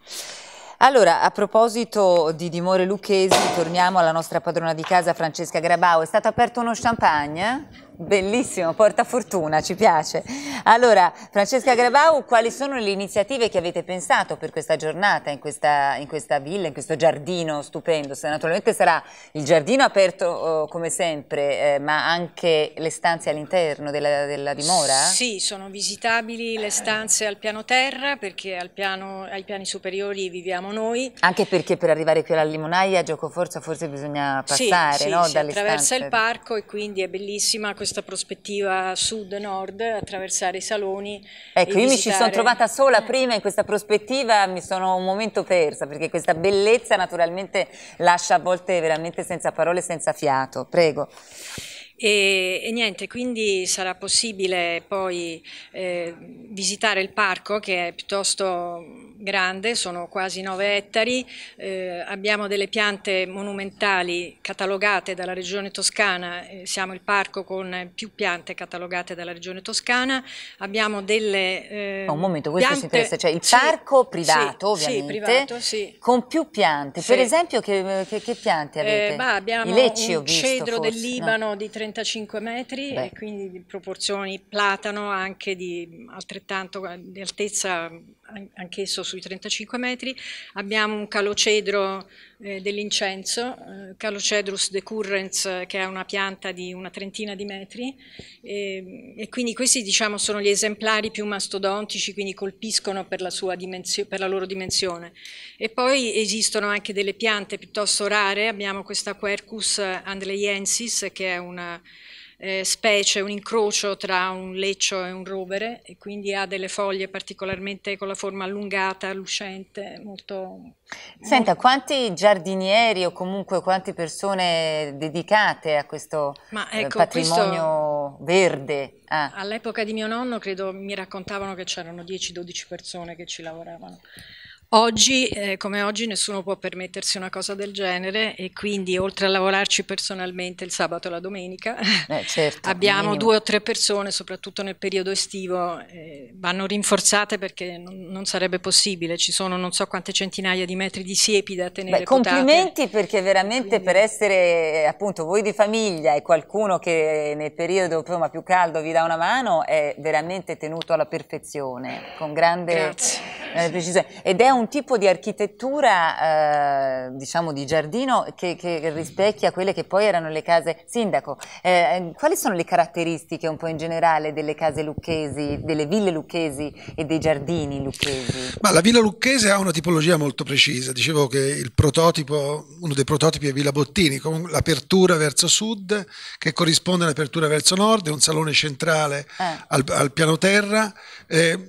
Allora, a proposito di Dimore Lucchesi, torniamo alla nostra padrona di casa Francesca Grabau. È stato aperto uno champagne? Bellissimo, porta fortuna, ci piace. Allora, Francesca Grabau, quali sono le iniziative che avete pensato per questa giornata in questa, in questa villa, in questo giardino stupendo? Naturalmente sarà il giardino aperto oh, come sempre, eh, ma anche le stanze all'interno della, della, dimora? Sì, sono visitabili le stanze al piano terra perché al piano, ai piani superiori viviamo noi. Anche perché per arrivare qui alla limonaia, a Giocoforza, forse bisogna passare sì, sì, no? sì, dalle attraversa il parco e quindi è bellissima questa questa prospettiva sud-nord, attraversare i saloni. Ecco, io visitare... mi ci sono trovata sola eh. prima in questa prospettiva, mi sono un momento persa, perché questa bellezza naturalmente lascia a volte veramente senza parole, senza fiato. Prego. E, e, niente, quindi sarà possibile poi eh, visitare il parco che è piuttosto grande, sono quasi 9 ettari, eh, abbiamo delle piante monumentali catalogate dalla regione toscana, eh, siamo il parco con più piante catalogate dalla regione toscana, abbiamo delle... No, eh, un momento, questo piante... ci interessa, cioè il sì, parco privato sì, ovviamente, sì, privato, sì. con più piante, per esempio che, che, che piante eh, avete? Bah, abbiamo I lecci, un visto, cedro forse, del Libano no? di 30 35 metri Beh. e quindi di proporzioni platano anche di mm, altrettanto eh, di altezza mm, anch'esso sui 35 metri, abbiamo un calocedro eh, dell'incenso, eh, Calocedrus decurrens, che è una pianta di una trentina di metri, e, ehm, e quindi questi diciamo, sono gli esemplari più mastodontici, quindi colpiscono per la, per la, loro dimensione. E poi esistono anche delle piante piuttosto rare, abbiamo questa Quercus andleiensis, che è una eh, specie, un incrocio tra un leccio e un rovere e quindi ha delle foglie particolarmente con la forma allungata, lucente, molto... Senta, molto... quanti giardinieri o comunque quante persone dedicate a questo eh, ecco, patrimonio questo... verde? Ah. All'epoca di mio nonno credo mi raccontavano che c'erano 10-12 persone che ci lavoravano. Oggi, eh, come oggi, nessuno può permettersi una cosa del genere e quindi oltre a lavorarci personalmente il sabato e la domenica, eh, certo, *laughs* abbiamo due o tre persone, soprattutto nel periodo estivo, eh, vanno rinforzate perché non, non, sarebbe possibile, ci sono non so quante centinaia di metri di siepi da tenere Beh, potate. Complimenti perché veramente quindi... per essere appunto voi di famiglia e qualcuno che nel periodo insomma, più caldo vi dà una mano è veramente tenuto alla perfezione, con grande, grande eh, precisione. Ed è un tipo di architettura, eh, diciamo di giardino, che, che, rispecchia quelle che poi erano le case. Sindaco, eh, ehm, quali sono le caratteristiche un po' in generale delle case lucchesi, delle ville lucchesi e dei giardini lucchesi? Ma la villa lucchese ha una tipologia molto precisa. Dicevo che il prototipo, uno dei prototipi è Villa Bottini, con l'apertura verso sud che corrisponde all'apertura verso nord, un salone centrale eh. al, al, piano terra,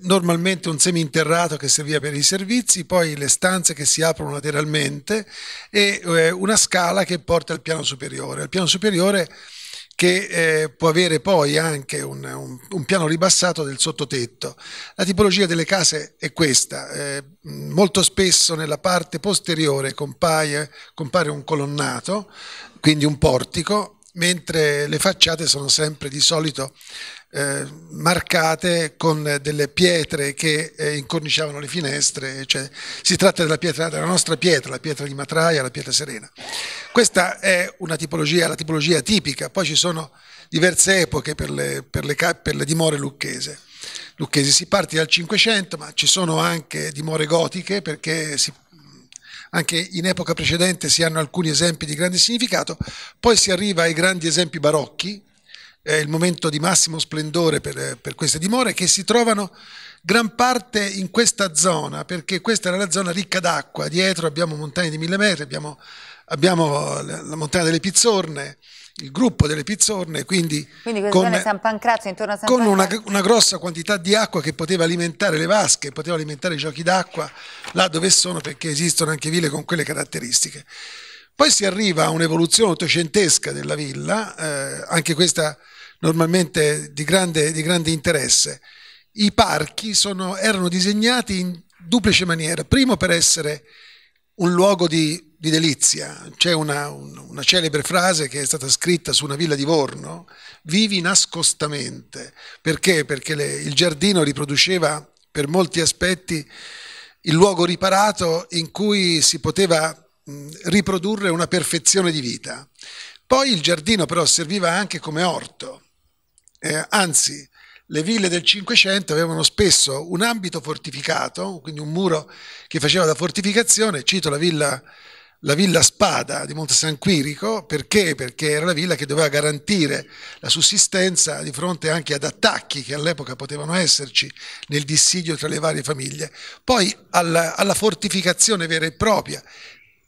normalmente un seminterrato che serviva per i servizi quindi poi le stanze che si aprono lateralmente e eh, una scala che porta al piano superiore. Il piano superiore che eh, può avere poi anche un, un, un, piano ribassato del sottotetto. La tipologia delle case è questa, eh, molto spesso nella parte posteriore compaie, compare un colonnato, quindi un portico, mentre le facciate sono sempre di solito eh, marcate con delle pietre che eh, incorniciavano le finestre, cioè, si tratta della, pietra, della nostra pietra, la pietra di Matraia, la pietra serena. Questa è una tipologia, la tipologia tipica, poi ci sono diverse epoche per le, per le, per le dimore lucchese. lucchesi. Si parte dal Cinquecento, ma ci sono anche dimore gotiche perché si anche in epoca precedente si hanno alcuni esempi di grande significato, poi si arriva ai grandi esempi barocchi, eh, il momento di massimo splendore per, per, queste dimore che si trovano gran parte in questa zona perché questa era la zona ricca d'acqua, dietro abbiamo montagne di mille metri, abbiamo, abbiamo la, montagna delle Pizzorne, il gruppo delle Pizzorne, quindi, quindi con, San Pancrazio, intorno a San con una, una, grossa quantità di acqua che poteva alimentare le vasche, poteva alimentare i giochi d'acqua là dove sono perché esistono anche ville con quelle caratteristiche. Poi si arriva a un'evoluzione ottocentesca della villa, eh, anche questa normalmente di grande, di grande interesse. I parchi sono, erano disegnati in duplice maniera, primo per essere un luogo di, di delizia, c'è una, un, una, celebre frase che è stata scritta su una villa di Vorno, vivi nascostamente, perché? Perché le, il giardino riproduceva per molti aspetti il luogo riparato in cui si poteva mh, riprodurre una perfezione di vita. Poi il giardino però serviva anche come orto, eh, anzi le ville del Cinquecento avevano spesso un ambito fortificato, quindi un muro che faceva da fortificazione, cito la villa, la villa Spada di Monte San Quirico, perché? Perché era la villa che doveva garantire la sussistenza di fronte anche ad attacchi che all'epoca potevano esserci nel dissidio tra le varie famiglie. Poi alla, alla fortificazione vera e propria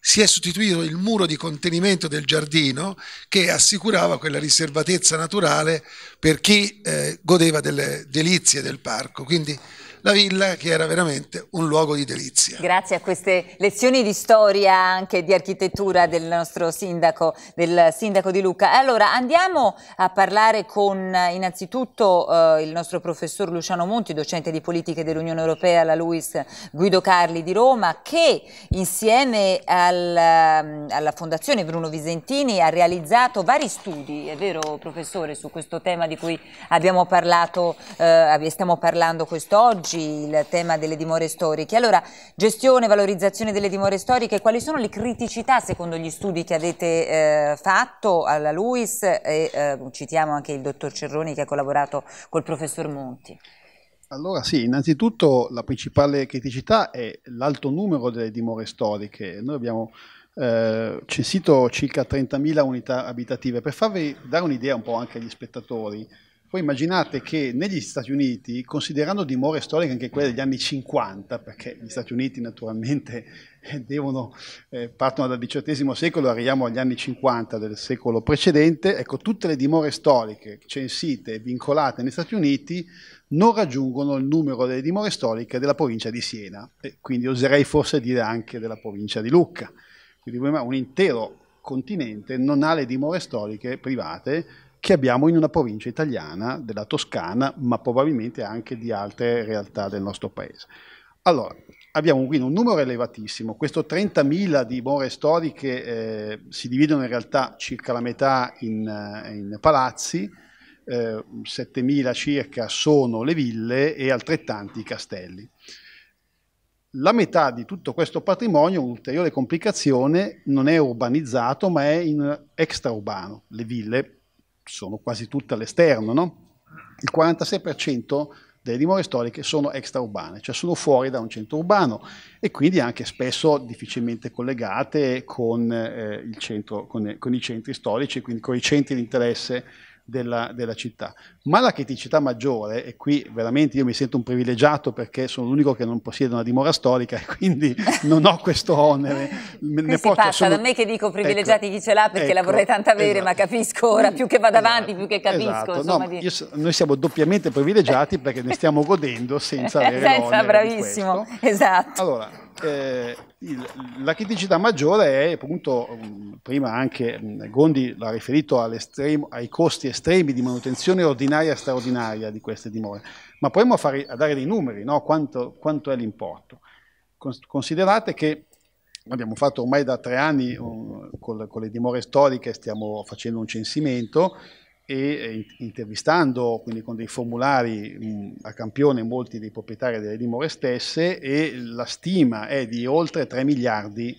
si è sostituito il muro di contenimento del giardino che assicurava quella riservatezza naturale per chi eh, godeva delle delizie del parco. Quindi la villa che era veramente un luogo di delizia. Grazie a queste lezioni di storia anche di architettura del nostro sindaco, del sindaco di Lucca. Allora andiamo a parlare con innanzitutto eh, il nostro professor Luciano Monti, docente di politiche dell'Unione Europea alla Luis Guido Carli di Roma, che insieme al, ehm, alla Fondazione Bruno Visentini ha realizzato vari studi, è vero professore, su questo tema di cui abbiamo parlato, eh, stiamo parlando quest'oggi oggi il tema delle dimore storiche. Allora, gestione, e valorizzazione delle dimore storiche, quali sono le criticità secondo gli studi che avete eh, fatto alla LUIS e eh, citiamo anche il dottor Cerroni che ha collaborato col professor Monti? Allora sì, innanzitutto la principale criticità è l'alto numero delle dimore storiche. Noi abbiamo eh, censito circa 30.000 unità abitative. Per farvi dare un'idea un po' anche agli spettatori, poi immaginate che negli Stati Uniti, considerando dimore storiche anche quelle degli anni 50, perché gli Stati Uniti naturalmente eh, devono, eh, partono dal XVIII secolo, arriviamo agli anni 50 del secolo precedente, ecco, tutte le dimore storiche censite e vincolate negli Stati Uniti non raggiungono il numero delle dimore storiche della provincia di Siena, e quindi oserei forse dire anche della provincia di Lucca. Quindi un intero continente non ha le dimore storiche private che abbiamo in una provincia italiana della Toscana, ma probabilmente anche di altre realtà del nostro paese. Allora, abbiamo quindi un numero elevatissimo, questo 30.000 di more storiche eh, si dividono in realtà circa la metà in, eh, in palazzi, eh, 7.000 circa sono le ville e altrettanti i castelli. La metà di tutto questo patrimonio, un'ulteriore complicazione, non è urbanizzato ma è in extraurbano, le ville sono quasi tutte all'esterno, no? il 46% delle dimore storiche sono extraurbane, cioè sono fuori da un centro urbano e quindi anche spesso difficilmente collegate con, eh, centro, con, con i centri storici, quindi con i centri di interesse della, della, città. Ma la criticità maggiore, e qui veramente io mi sento un privilegiato perché sono l'unico che non possiede una dimora storica *laughs* e quindi non ho questo onere. Me, qui ne porto, passa sono... da me che dico ecco, privilegiati ecco, chi ce l'ha perché ecco, la vorrei tanto ecco, avere, esatto. ma capisco ora, più che vado avanti, esatto, più che capisco. Esatto. Insomma, no, di... io, noi siamo doppiamente privilegiati perché ne stiamo godendo senza *laughs* avere senza, bravissimo, esatto. Allora, eh, il, la criticità maggiore è appunto, mm, prima anche mm, Gondi l'ha riferito ai costi estremi di manutenzione ordinaria e straordinaria di queste dimore, ma proviamo a, fare, a dare dei numeri, no? quanto, quanto, è l'importo. Considerate che abbiamo fatto ormai da tre anni um, mm, con, con le dimore storiche, stiamo facendo un censimento, e eh, intervistando quindi con dei formulari mh, mm, a campione molti dei proprietari delle dimore stesse e la stima è di oltre 3 miliardi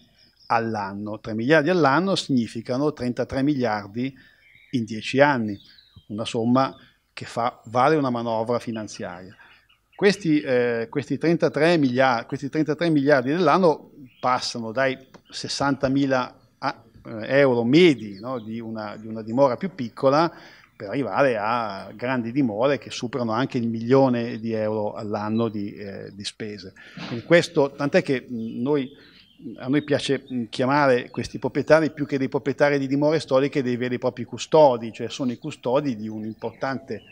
all'anno. 3 miliardi all'anno significano 33 miliardi in 10 anni, una somma che fa, vale una manovra finanziaria. Questi, eh, questi, 33, miliardi, questi 33 miliardi dell'anno passano dai 60 mila eh, euro medi no, di, una, di una dimora più piccola per arrivare a grandi dimore che superano anche il milione di euro all'anno di, eh, di spese. tant'è che noi, a noi piace chiamare questi proprietari più che dei proprietari di dimore storiche dei veri e propri custodi, cioè sono i custodi di un importante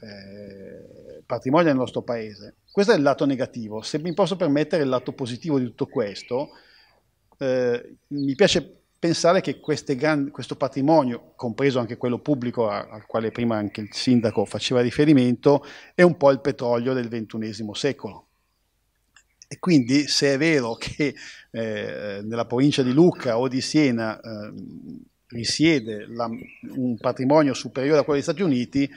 eh, patrimonio nel nostro paese. Questo è il lato negativo. Se mi posso permettere il lato positivo di tutto questo, eh, mi piace pensare che grandi, questo patrimonio, compreso anche quello pubblico a, al quale prima anche il sindaco faceva riferimento, è un po' il petrolio del XXI secolo. E quindi se è vero che eh, nella provincia di Lucca o di Siena eh, risiede la, un patrimonio superiore a quello degli Stati Uniti,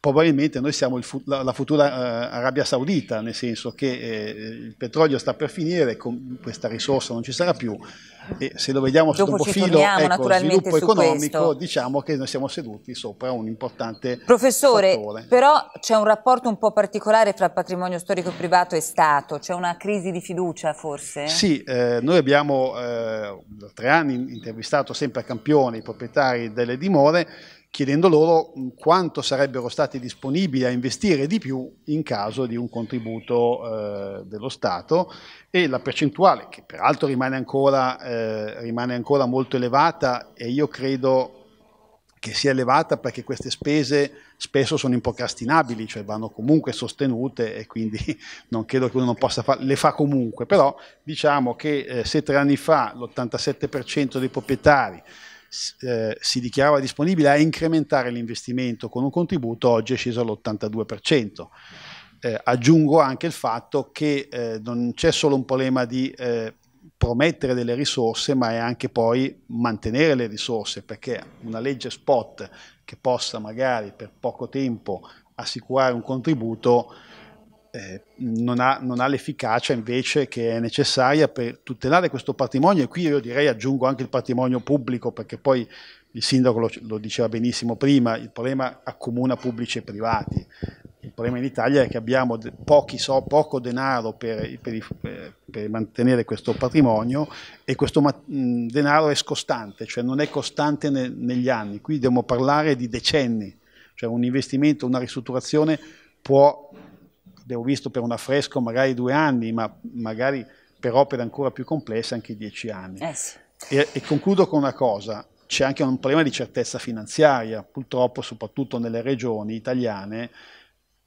probabilmente noi siamo fu la, la, futura eh, Arabia Saudita, nel senso che eh, il petrolio sta per finire, questa risorsa non ci sarà più, e se lo vediamo sotto un profilo ecco, sviluppo economico, questo. diciamo che noi siamo seduti sopra un importante Professore, fattore. però c'è un rapporto un po' particolare tra patrimonio storico privato e Stato, c'è una crisi di fiducia forse? Sì, eh, noi abbiamo eh, da tre anni intervistato sempre a Campione i proprietari delle dimore chiedendo loro mm, quanto sarebbero stati disponibili a investire di più in caso di un contributo eh, dello Stato e la percentuale, che peraltro rimane ancora, eh, rimane ancora molto elevata e io credo che sia elevata perché queste spese spesso sono improcrastinabili, cioè vanno comunque sostenute e quindi *laughs* non credo che uno non possa fare, le fa comunque, però diciamo che eh, se tre anni fa l'87% dei proprietari eh, si dichiarava disponibile a incrementare l'investimento con un contributo, oggi è sceso all'82%. Eh, aggiungo anche il fatto che eh, non c'è solo un problema di eh, promettere delle risorse, ma è anche poi mantenere le risorse, perché una legge spot che possa magari per poco tempo assicurare un contributo eh, non, ha, non, ha, l'efficacia invece che è necessaria per tutelare questo patrimonio e qui io direi aggiungo anche il patrimonio pubblico perché poi il sindaco lo, lo diceva benissimo prima, il problema accomuna pubblici e privati. Il problema in Italia è che abbiamo pochi, so, poco denaro per, per, eh, per, mantenere questo patrimonio e questo mh, denaro è scostante, cioè non è costante ne, negli anni. Qui dobbiamo parlare di decenni, cioè un investimento, una ristrutturazione può abbiamo visto per un affresco magari due anni, ma magari per opere ancora più complesse anche dieci anni. Eh sì. e, e concludo con una cosa, c'è anche un problema di certezza finanziaria, purtroppo soprattutto nelle regioni italiane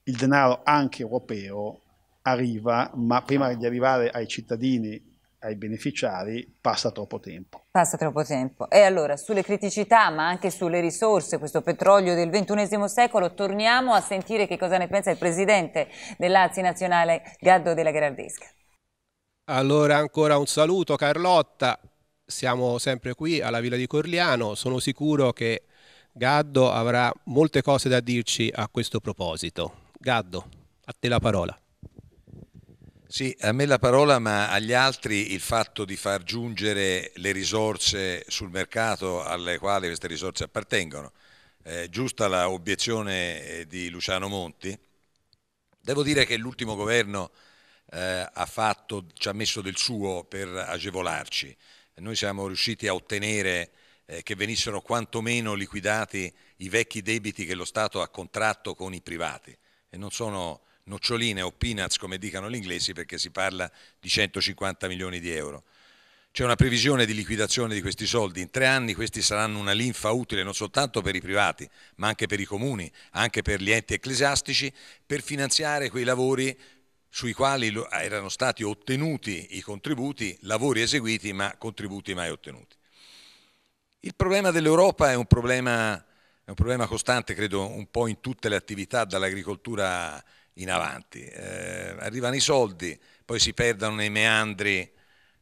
il denaro anche europeo arriva, ma prima di arrivare ai cittadini ai beneficiari passa troppo tempo. Passa troppo tempo. E allora sulle criticità ma anche sulle risorse, questo petrolio del XXI secolo, torniamo a sentire che cosa ne pensa il presidente dell'Azzi Nazionale Gaddo della Gherardesca. Allora ancora un saluto Carlotta, siamo sempre qui alla Villa di Corliano, sono sicuro che Gaddo avrà molte cose da dirci a questo proposito. Gaddo, a te la parola. Sì, a me la parola, ma agli altri il fatto di far giungere le risorse sul mercato alle quali queste risorse appartengono. Eh, giusta la obiezione eh, di Luciano Monti. Devo dire che l'ultimo governo eh, ha fatto, ci ha messo del suo per agevolarci. Noi siamo riusciti a ottenere eh, che venissero quantomeno liquidati i vecchi debiti che lo Stato ha contratto con i privati e non sono noccioline o peanuts come dicono gli inglesi perché si parla di 150 milioni di euro. C'è una previsione di liquidazione di questi soldi, in tre anni questi saranno una linfa utile non soltanto per i privati ma anche per i comuni, anche per gli enti ecclesiastici per finanziare quei lavori sui quali erano stati ottenuti i contributi, lavori eseguiti ma contributi mai ottenuti. Il problema dell'Europa è un problema, è un problema costante, credo, un po' in tutte le attività, dall'agricoltura in avanti. Eh, arrivano i soldi, poi si perdono nei meandri,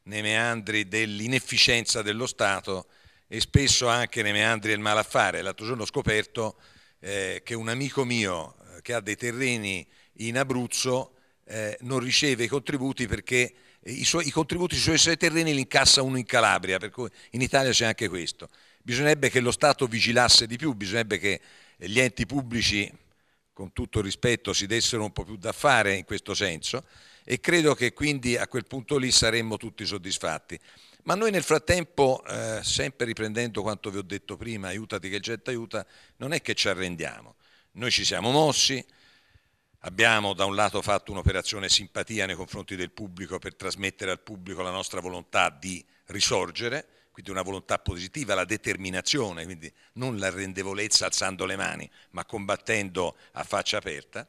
nei meandri dell'inefficienza dello Stato e spesso anche nei meandri del malaffare. L'altro giorno ho scoperto eh, che un amico mio eh, che ha dei terreni in Abruzzo eh, non riceve i contributi perché i, suoi, i contributi sui suoi terreni li incassa uno in Calabria, per cui in Italia c'è anche questo. Bisognerebbe che lo Stato vigilasse di più, bisognerebbe che gli enti pubblici con tutto rispetto, si dessero un po' più da fare in questo senso e credo che quindi a quel punto lì saremmo tutti soddisfatti. Ma noi nel frattempo, eh, sempre riprendendo quanto vi ho detto prima, aiutati che il getto aiuta, non è che ci arrendiamo. Noi ci siamo mossi, abbiamo da un lato fatto un'operazione simpatia nei confronti del pubblico per trasmettere al pubblico la nostra volontà di risorgere, quindi una volontà positiva, la determinazione, quindi non la rendevolezza alzando le mani, ma combattendo a faccia aperta.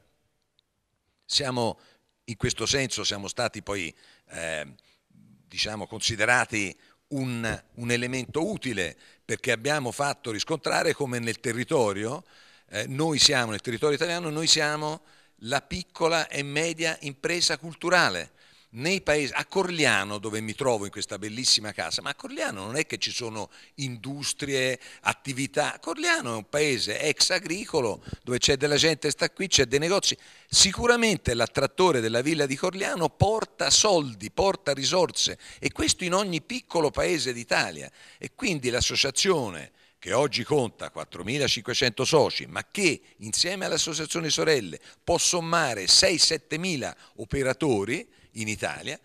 Siamo, in questo senso siamo stati poi eh, diciamo, considerati un, un, elemento utile perché abbiamo fatto riscontrare come nel territorio, eh, noi siamo, nel territorio italiano, noi siamo la piccola e media impresa culturale nei paesi, a Corliano dove mi trovo in questa bellissima casa, ma a Corliano non è che ci sono industrie, attività, Corliano è un paese ex agricolo dove c'è della gente che sta qui, c'è dei negozi, sicuramente l'attrattore della villa di Corliano porta soldi, porta risorse e questo in ogni piccolo paese d'Italia e quindi l'associazione che oggi conta 4.500 soci, ma che insieme all'Associazione Sorelle può sommare 6-7.000 operatori, in Italia,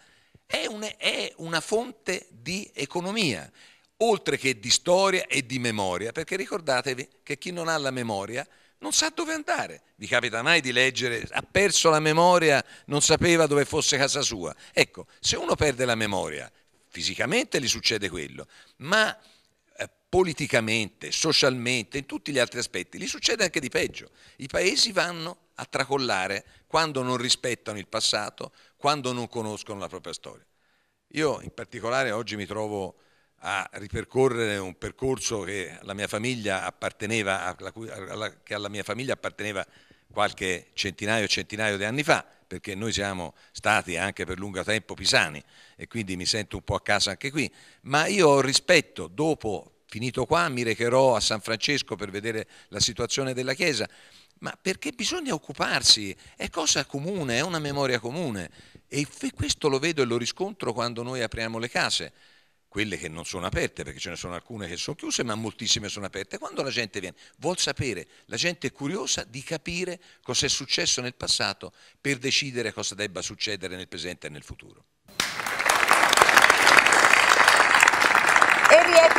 è, un, è una fonte di economia, oltre che di storia e di memoria, perché ricordatevi che chi non ha la memoria non sa dove andare. Vi capita mai di leggere, ha perso la memoria, non sapeva dove fosse casa sua. Ecco, se uno perde la memoria, fisicamente gli succede quello, ma eh, politicamente, socialmente, in tutti gli altri aspetti, gli succede anche di peggio. I paesi vanno a tracollare quando non rispettano il passato, quando non conoscono la propria storia. Io in particolare oggi mi trovo a ripercorrere un percorso che alla mia famiglia apparteneva, che alla mia famiglia apparteneva qualche centinaio, e centinaio di anni fa, perché noi siamo stati anche per lungo tempo pisani e quindi mi sento un po' a casa anche qui, ma io ho rispetto dopo finito qua, mi recherò a San Francesco per vedere la situazione della Chiesa, ma perché bisogna occuparsi, è cosa comune, è una memoria comune e questo lo vedo e lo riscontro quando noi apriamo le case quelle che non sono aperte, perché ce ne sono alcune che sono chiuse, ma moltissime sono aperte. Quando la gente viene, vuol sapere, la gente è curiosa di capire cosa è successo nel passato per decidere cosa debba succedere nel presente e nel futuro.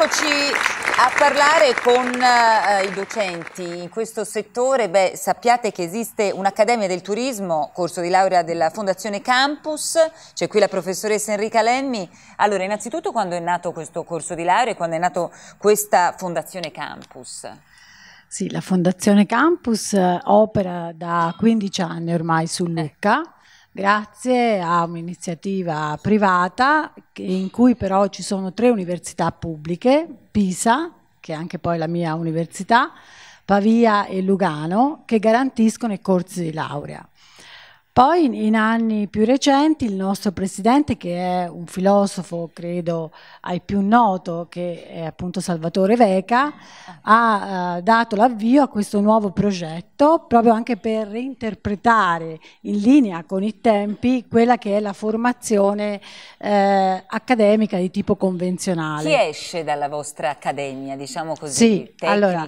Torniamoci a parlare con eh, i docenti in questo settore. Beh, sappiate che esiste un'Accademia del Turismo, corso di laurea della Fondazione Campus, c'è qui la professoressa Enrica Lemmi. Allora, innanzitutto quando è nato questo corso di laurea e quando è nata questa Fondazione Campus? Sì, la Fondazione Campus eh, opera da 15 anni ormai su Lucca. Eh grazie a un'iniziativa privata in cui però ci sono tre università pubbliche, Pisa, che è anche poi la mia università, Pavia e Lugano, che garantiscono i corsi di laurea. Poi in anni più recenti il nostro presidente, che è un filosofo credo ai più noto, che è appunto Salvatore Veca, ah. ha eh, dato l'avvio a questo nuovo progetto proprio anche per reinterpretare in linea con i tempi quella che è la formazione eh, accademica di tipo convenzionale. Chi esce dalla vostra accademia, diciamo così? Sì, Tecnici, allora,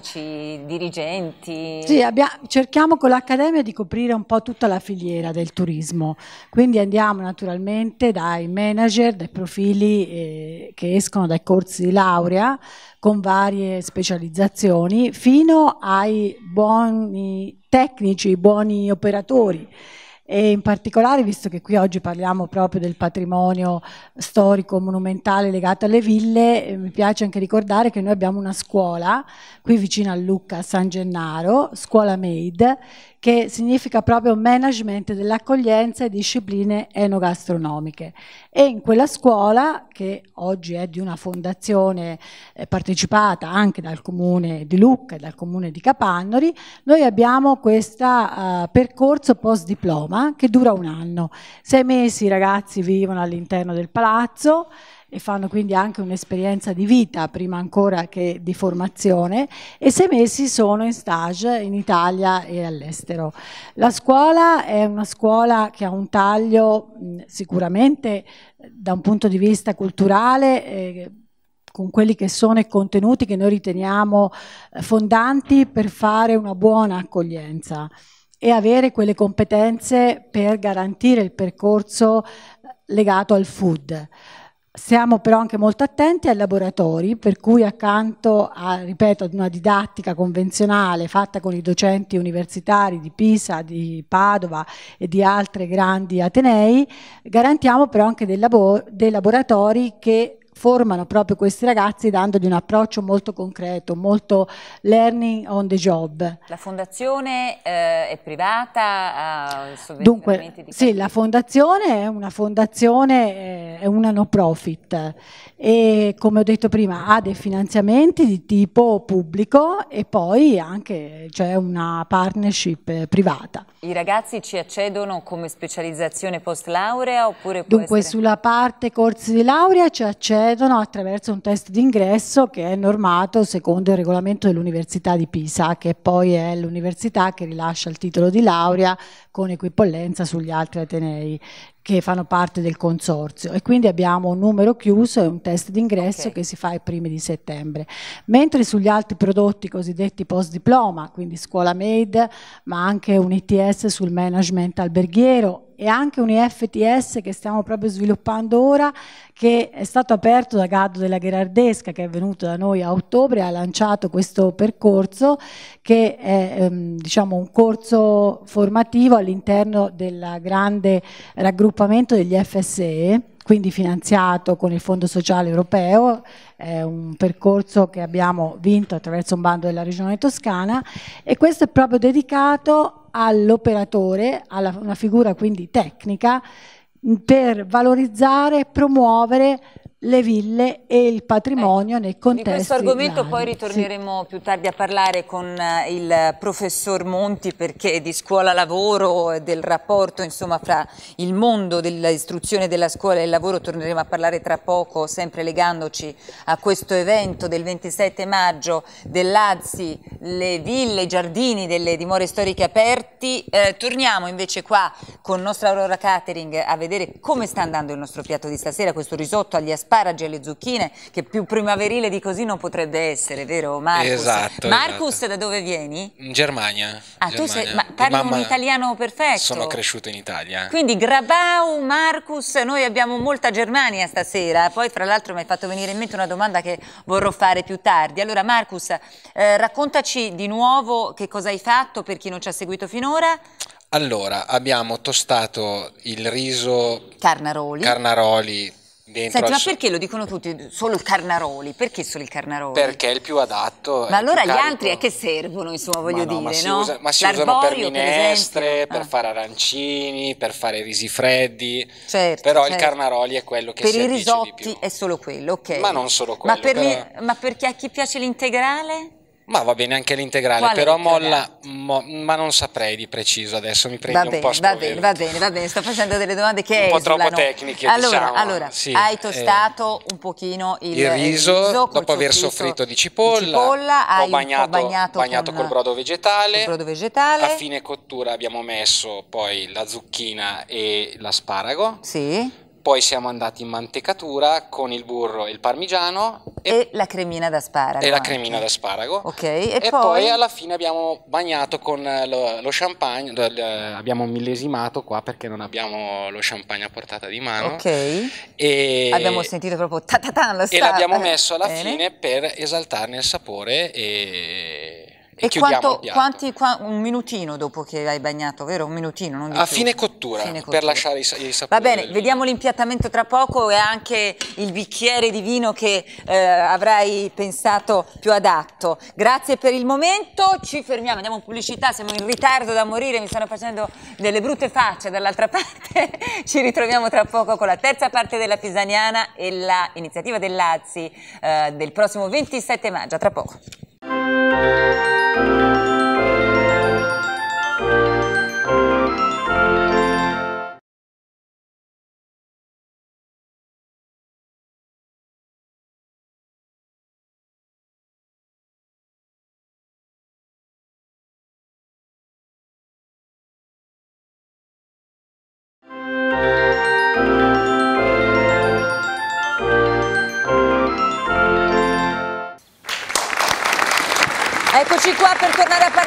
dirigenti? Sì, abbiamo, cerchiamo con l'accademia di coprire un po' tutta la filiera del turismo. Quindi andiamo naturalmente dai manager, dai profili eh, che escono dai corsi di laurea con varie specializzazioni fino ai buoni tecnici, buoni operatori e in particolare, visto che qui oggi parliamo proprio del patrimonio storico monumentale legato alle ville, eh, mi piace anche ricordare che noi abbiamo una scuola qui vicino a Lucca, a San Gennaro, scuola MAID, che significa proprio management dell'accoglienza e discipline enogastronomiche. E in quella scuola, che oggi è di una fondazione eh, partecipata anche dal comune di Lucca e dal comune di Capannori, noi abbiamo questo uh, eh, percorso post diploma città che dura un anno. Sei mesi i ragazzi vivono all'interno del palazzo e fanno quindi anche un'esperienza di vita prima ancora che di formazione e sei mesi sono in stage in Italia e all'estero. La scuola è una scuola che ha un taglio sicuramente da un punto di vista culturale eh, con quelli che sono i contenuti che noi riteniamo eh, fondanti per fare una buona accoglienza e avere quelle competenze per garantire il percorso eh, legato al food. Siamo però anche molto attenti ai laboratori, per cui accanto a, ripeto, ad una didattica convenzionale fatta con i docenti universitari di Pisa, di Padova e di altri grandi Atenei, garantiamo però anche dei, labo dei laboratori che formano proprio questi ragazzi dandogli un approccio molto concreto, molto learning on the job. La fondazione eh, è privata? Dunque, sì, la fondazione è una fondazione, eh, è una no profit e come ho detto prima ha dei finanziamenti di tipo pubblico e poi anche c'è una partnership privata. I ragazzi ci accedono come specializzazione post laurea oppure Dunque essere... sulla parte corsi di laurea ci accedono accedono attraverso un test d'ingresso che è normato secondo il regolamento dell'Università di Pisa, che poi è l'università che rilascia il titolo di laurea con equipollenza sugli altri Atenei che fanno parte del consorzio e quindi abbiamo un numero chiuso e un test d'ingresso okay. che si fa ai primi di settembre. Mentre sugli altri prodotti cosiddetti post diploma, quindi scuola made, ma anche un ITS sul management alberghiero e anche un IFTS che stiamo proprio sviluppando ora, che è stato aperto da Gaddo della Gherardesca, che è venuto da noi a ottobre, ha lanciato questo percorso, che è ehm, diciamo, un corso formativo all'interno della grande raggruppamento sviluppamento degli FSE, quindi finanziato con il Fondo Sociale Europeo, è un percorso che abbiamo vinto attraverso un bando della Regione Toscana e questo è proprio dedicato all'operatore, alla una figura quindi tecnica, per valorizzare e promuovere le ville e il ecco, patrimonio eh, nei contesti. Di questo argomento poi ritorneremo sì. più tardi a parlare con eh, il professor Monti perché di scuola lavoro e del rapporto insomma fra il mondo dell'istruzione della scuola e il lavoro torneremo a parlare tra poco sempre legandoci a questo evento del 27 maggio dell'Azzi le ville, i giardini delle dimore storiche aperti eh, torniamo invece qua con nostra Aurora Catering a vedere come sta andando il nostro piatto di stasera questo risotto agli aspetti asparagi e le zucchine, che più primaverile di così non potrebbe essere, vero Marcus? Esatto. esatto. Marcus, esatto. da dove vieni? In Germania. Ah, Germania. tu sei, ma parli Mamma un italiano perfetto. Sono cresciuto in Italia. Quindi Grabau, Marcus, noi abbiamo molta Germania stasera, poi fra l'altro mi hai fatto venire in mente una domanda che vorrò fare più tardi. Allora Marcus, eh, raccontaci di nuovo che cosa hai fatto per chi non ci ha seguito finora. Allora, abbiamo tostato il riso Carnaroli, Carnaroli Dentro Senti, ma perché lo dicono tutti solo il Carnaroli? Perché solo il Carnaroli? Perché è il più adatto. Ma allora gli altri a che servono, insomma, voglio ma no, dire, ma si, no? usa, ma si usano per minestre, per, per ah. fare arancini, per fare risi freddi. Certo, però certo. il Carnaroli è quello che per si Per i risotti è solo quello, ok. Ma non solo quello. Ma per, però... mi... ma per chi, a chi piace l'integrale? Ma va bene anche l'integrale, Quale però molla, mo, ma non saprei di preciso adesso, mi prendi un bene, un po' va bene, va bene, va bene, sto facendo delle domande che Un po' troppo tecniche, Allora, diciamo. allora sì, hai eh. tostato eh, un pochino il, il riso, il riso dopo aver soffritto di cipolla, di cipolla hai bagnato, bagnato, bagnato col, brodo vegetale, brodo vegetale, a fine cottura abbiamo messo poi la zucchina e l'asparago. Sì poi siamo andati in mantecatura con il burro e il parmigiano. E, e la cremina d'asparago. E la cremina d'asparago. Ok. E, e poi... poi... alla fine abbiamo bagnato con lo, lo, champagne, abbiamo millesimato qua perché non abbiamo lo champagne a portata di mano. Ok. E abbiamo sentito proprio ta ta ta lo E l'abbiamo messo alla Bene. fine per esaltarne il sapore e e, e quanto, quanti, qua, un minutino dopo che hai bagnato, vero? Un minutino, non di A più. fine cottura, fine per cottura. lasciare i, i sapori. Va bene, vediamo l'impiattamento tra poco e anche il bicchiere di vino che eh, avrai pensato più adatto. Grazie per il momento, ci fermiamo, andiamo in pubblicità, siamo in ritardo da morire, mi stanno facendo delle brutte facce dall'altra *laughs* parte. ci ritroviamo tra poco con la terza parte della Pisaniana e l'iniziativa dell'Azzi eh, del prossimo 27 maggio, tra poco. Música tornar a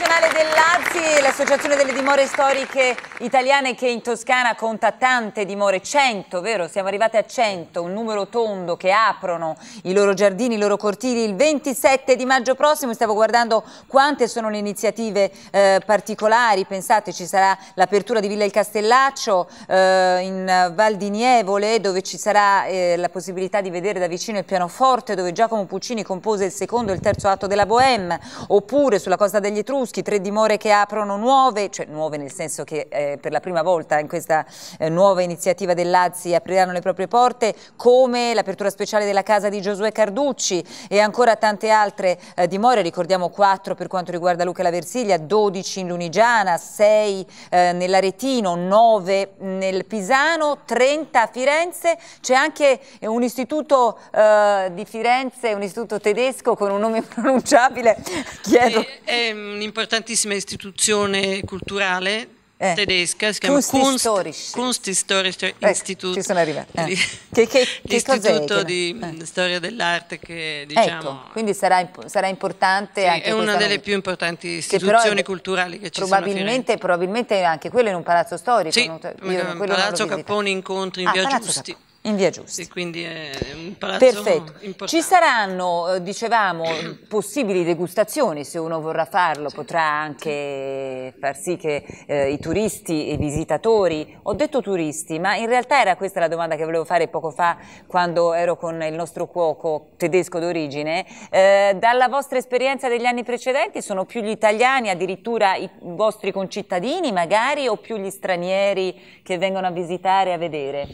Nazionale del Lazio, l'associazione delle dimore storiche italiane che in Toscana conta tante dimore, 100, vero? Siamo arrivati a 100, un numero tondo che aprono i loro giardini, i loro cortili il 27 di maggio prossimo. Stavo guardando quante sono le iniziative eh, particolari, pensate ci sarà l'apertura di Villa Il Castellaccio eh, in Val di Nievole dove ci sarà eh, la possibilità di vedere da vicino il pianoforte dove Giacomo Puccini compose il secondo e il terzo atto della Bohème, oppure sulla costa degli Etruschi Tuschi, tre dimore che aprono nuove, cioè nuove nel senso che eh, per la prima volta in questa eh, nuova iniziativa dell'Azzi apriranno le proprie porte, come l'apertura speciale della casa di Giosuè Carducci e ancora tante altre eh, dimore, ricordiamo quattro per quanto riguarda Luca la Versiglia, 12 in Lunigiana, 6 eh, nell'Aretino, 9 nel Pisano, 30 a Firenze, c'è anche un istituto eh, di Firenze, un istituto tedesco con un nome impronunciabile, *laughs* chiedo. È, è un un'importantissima istituzione culturale eh. tedesca, si chiama Kunsthistorische Kunst, Kunsthistorische Institut. Ecco, ci sono arrivata. Eh. Che, che, L'istituto di eh. storia dell'arte che ecco, diciamo... Ecco, quindi sarà, sarà importante sì, anche È una delle più importanti istituzioni che culturali che ci probabilmente, sono. Probabilmente anche quello in un palazzo storico. Sì, non, io, palazzo Capponi Incontri in ah, Via Giusti. Cappone in via giusta. Sì, quindi è un palazzo Perfetto. importante. Ci saranno, eh, dicevamo, possibili degustazioni, se uno vorrà farlo sì. potrà anche far sì che eh, i turisti i visitatori, ho detto turisti, ma in realtà era questa la domanda che volevo fare poco fa quando ero con il nostro cuoco tedesco d'origine, eh, dalla vostra esperienza degli anni precedenti sono più gli italiani, addirittura i vostri concittadini magari o più gli stranieri che vengono a visitare e a vedere?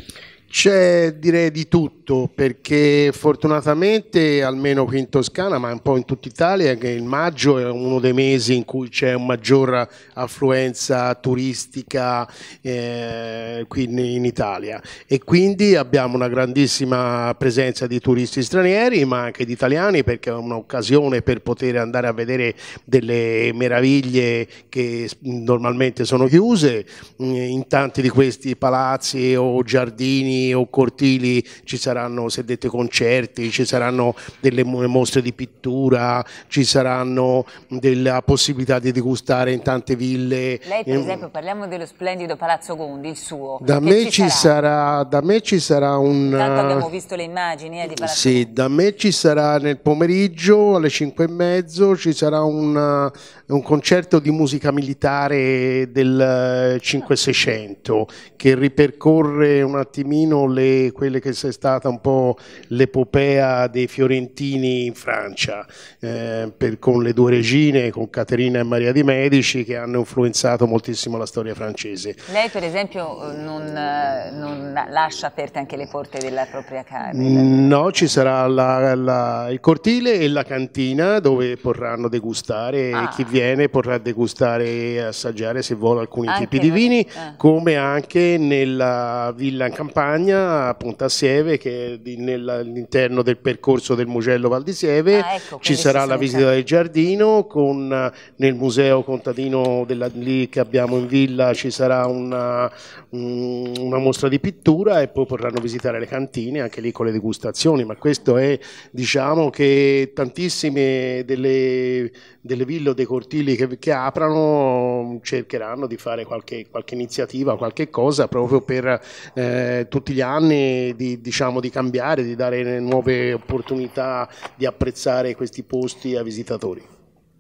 C'è direi di tutto perché fortunatamente almeno qui in Toscana ma un po' in tutta Italia che il maggio è uno dei mesi in cui c'è una maggior affluenza turistica eh, qui in, Italia e quindi abbiamo una grandissima presenza di turisti stranieri ma anche di italiani perché è un'occasione per poter andare a vedere delle meraviglie che normalmente sono chiuse mm, in tanti di questi palazzi o giardini giardini o cortili ci saranno, se dette, concerti, ci saranno delle mostre di pittura, ci saranno della possibilità di degustare in tante ville. Lei per esempio, parliamo dello splendido Palazzo Gondi, il suo. Da, me ci, sarà? sarà? da me ci sarà un... Tanto abbiamo visto le immagini eh, di Palazzo Sì, Gondi. da me ci sarà nel pomeriggio alle 5 e mezzo, ci sarà una, un concerto di musica militare del 5600 che ripercorre un attimino pochino le, quelle che è stata un po' l'epopea dei fiorentini in Francia, eh, per, con le due regine, con Caterina e Maria di Medici, che hanno influenzato moltissimo la storia francese. Lei per esempio non, eh, non lascia aperte anche le porte della propria casa? Mm, no, ci sarà la, la, il cortile e la cantina dove potranno degustare ah. chi viene potrà degustare e assaggiare se vuole alcuni anche tipi di vini, eh. come anche nella villa in campagna montagna, a Ponta Sieve, che è all'interno del percorso del Mugello Val di Sieve. Ah, ecco, Ci sarà la visita del giardino, con, eh, nel museo contadino della, lì che abbiamo in villa ci sarà una, una, mostra di pittura e poi potranno visitare le cantine, anche lì con le degustazioni, ma questo è diciamo che tantissime delle delle ville o dei cortili che, che aprano cercheranno di fare qualche, qualche, iniziativa, qualche cosa proprio per eh, tutti gli anni di, diciamo, di cambiare, di dare nuove opportunità di apprezzare questi posti ai visitatori.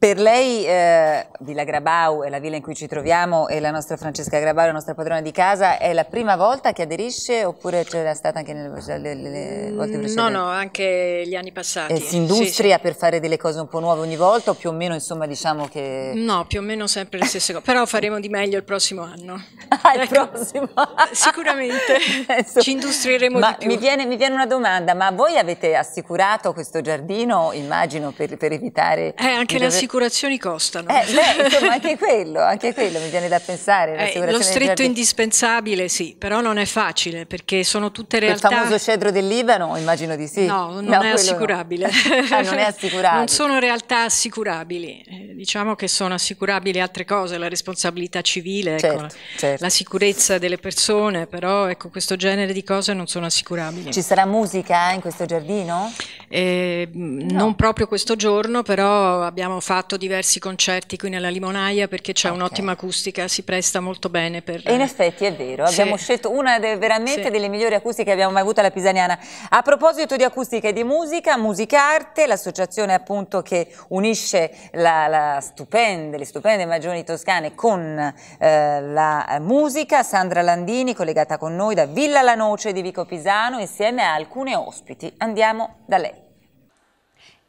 Per lei eh, Villa Grabau è la villa in cui ci troviamo e la nostra Francesca Grabau, la nostra padrona di casa, è la prima volta che aderisce oppure c'era stata anche nelle, cioè, nelle, nelle volte precedenti? No, no, anche gli anni passati. E eh, si industria sì, per fare delle cose un po' nuove ogni volta o più o meno insomma diciamo che... No, più o meno sempre le stesse cose, però faremo di meglio il prossimo anno. *laughs* ah, il ecco. prossimo anno? Sicuramente, *laughs* eh, ci industrieremo ma di più. Mi viene, mi viene, una domanda, ma voi avete assicurato questo giardino, immagino, per, per evitare... Eh, anche l'assicurazione assicurazioni costano. Eh, beh, *laughs* insomma, anche quello, anche quello mi viene da pensare. Eh, lo stretto indispensabile, sì, però non è facile perché sono tutte realtà... Il famoso cedro del Libano, immagino di sì. No, non no, è assicurabile. No. *laughs* Ah, non è *laughs* assicurabile. non sono realtà assicurabili. Eh, diciamo che sono assicurabili altre cose, la responsabilità civile, ecco, certo, certo. la sicurezza delle persone, però ecco, questo genere di cose non sono assicurabili. Ci sarà musica in questo giardino? Eh, no. Non proprio questo giorno, però abbiamo fatto fatto diversi concerti qui nella Limonaia perché c'è okay. un'ottima acustica, si presta molto bene per... E in effetti è vero, sì. abbiamo scelto una de veramente sì. delle migliori acustiche che abbiamo mai avuto alla Pisaniana. A proposito di acustica e di musica, Musicarte, l'associazione appunto che unisce la, la stupende, le stupende magioni toscane con eh, la musica, Sandra Landini collegata con noi da Villa La Noce di Vico Pisano insieme a alcune ospiti. Andiamo da lei.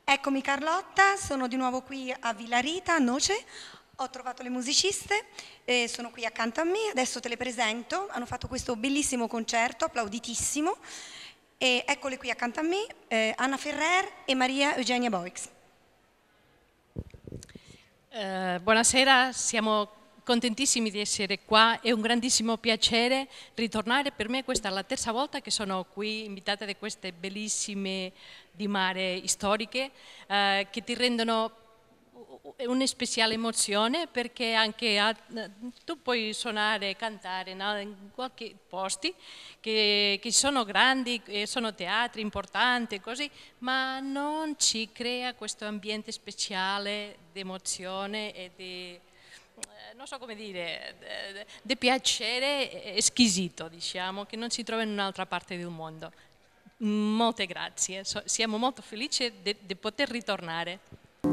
Eccomi Carlotta, sono di nuovo qui a Villarita, a Noce, ho trovato le musiciste, eh, sono qui accanto a me, adesso te le presento, hanno fatto questo bellissimo concerto, applauditissimo, e eccole qui accanto a me, eh, Anna Ferrer e Maria Eugenia Boix. Eh, buonasera, siamo contentissimi di essere qua, è un grandissimo piacere ritornare, per me questa è la terza volta che sono qui, invitata di queste bellissime di mare storiche eh, che ti rendono una speciale emozione perché anche a, tu puoi suonare, e cantare no? in qualche posto che, che, sono grandi, sono teatri importanti, così, ma non ci crea questo ambiente speciale di emozione e di non so come dire, di piacere esquisito, diciamo, che non si trova in un'altra parte del mondo. Molte grazie, so, siamo molto felici di poter ritornare.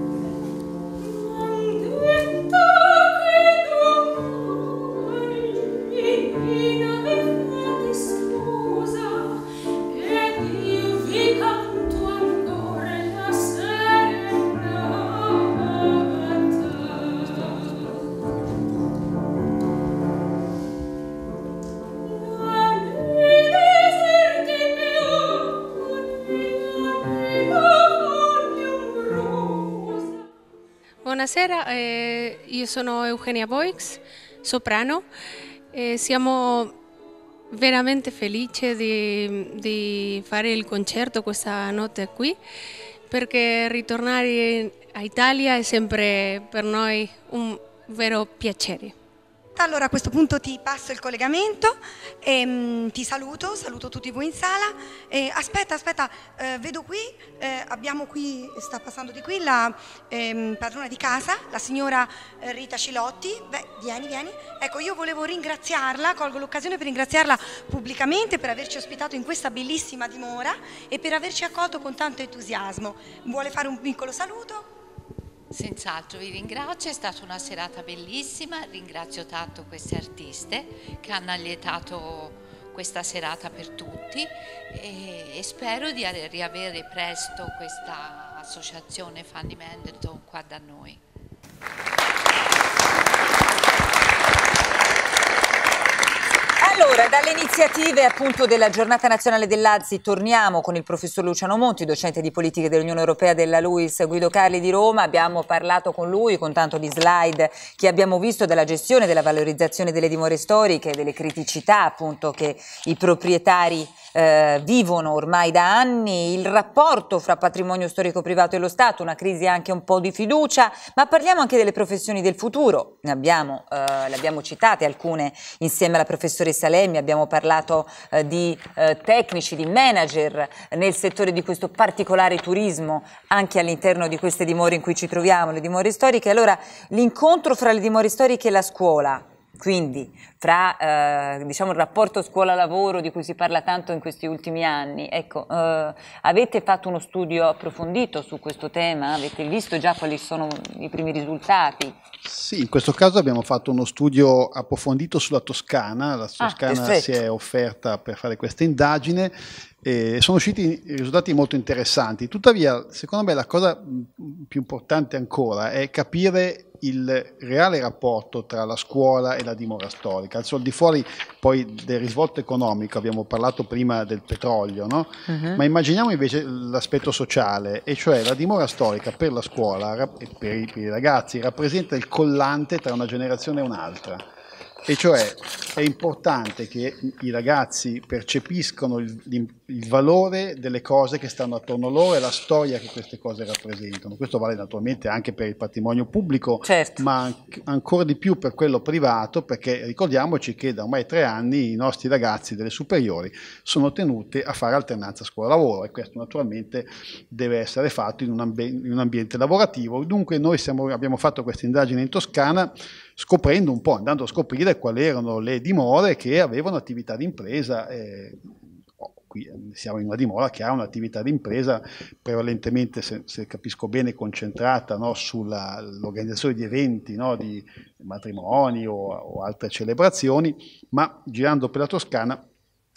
Buonasera, eh, io sono Eugenia Boix, soprano. Eh, siamo veramente felici di, di, fare il concerto questa notte qui perché ritornare a Italia è sempre per noi un vero piacere. Allora a questo punto ti passo il collegamento, ehm, ti saluto, saluto tutti voi in sala. Eh, aspetta, aspetta, eh, vedo qui, eh, abbiamo qui, sta passando di qui la ehm, padrona di casa, la signora eh, Rita Cilotti. Beh, vieni, vieni. Ecco, io volevo ringraziarla, colgo l'occasione per ringraziarla pubblicamente per averci ospitato in questa bellissima dimora e per averci accolto con tanto entusiasmo. Vuole fare un piccolo saluto? Senz'altro vi ringrazio, è stata una serata bellissima, ringrazio tanto queste artiste che hanno allietato questa serata per tutti e, e spero di riavere presto questa associazione Fanny Mendelton qua da noi. Allora, dalle iniziative appunto della giornata nazionale dell'Azzi torniamo con il professor Luciano Monti, docente di politiche dell'Unione Europea della Luis Guido Carli di Roma. Abbiamo parlato con lui con tanto di slide che abbiamo visto della gestione, della valorizzazione delle dimore storiche, delle criticità appunto che i proprietari eh, vivono ormai da anni, il rapporto fra patrimonio storico privato e lo Stato, una crisi anche un po' di fiducia, ma parliamo anche delle professioni del futuro, ne abbiamo, eh, le abbiamo citate alcune insieme alla professoressa Lemmi, abbiamo parlato eh, di eh, tecnici, di manager nel settore di questo particolare turismo anche all'interno di queste dimore in cui ci troviamo, le dimore storiche, allora l'incontro fra le dimore storiche e la scuola, quindi fra eh, diciamo, il rapporto scuola-lavoro di cui si parla tanto in questi ultimi anni, ecco, eh, avete fatto uno studio approfondito su questo tema? Avete visto già quali sono i primi risultati? Sì, in questo caso abbiamo fatto uno studio approfondito sulla Toscana, la ah, Toscana ah, si è offerta per fare questa indagine e sono usciti risultati molto interessanti. Tuttavia, secondo me la cosa mm, più importante ancora è capire il reale rapporto tra la scuola e la dimora storica. Al di fuori poi del risvolto economico, abbiamo parlato prima del petrolio, no? uh-huh. ma immaginiamo invece l'aspetto sociale, e cioè la dimora storica per la scuola e per i, per i ragazzi rappresenta il collante tra una generazione e un'altra e cioè è importante che i ragazzi percepiscono il, il, valore delle cose che stanno attorno a loro e la storia che queste cose rappresentano. Questo vale naturalmente anche per il patrimonio pubblico, certo. ma anche, ancora di più per quello privato, perché ricordiamoci che da ormai tre anni i nostri ragazzi delle superiori sono tenuti a fare alternanza scuola-lavoro e questo naturalmente deve essere fatto in un, ambi in un ambiente lavorativo. Dunque noi siamo, abbiamo fatto questa indagine in Toscana scoprendo un po', andando a scoprire quali erano le dimore che avevano attività d'impresa. impresa. Eh, oh, qui siamo in una dimora che ha un'attività d'impresa prevalentemente, se, se capisco bene, concentrata no, sull'organizzazione di eventi, no, di matrimoni o, o altre celebrazioni, ma girando per la Toscana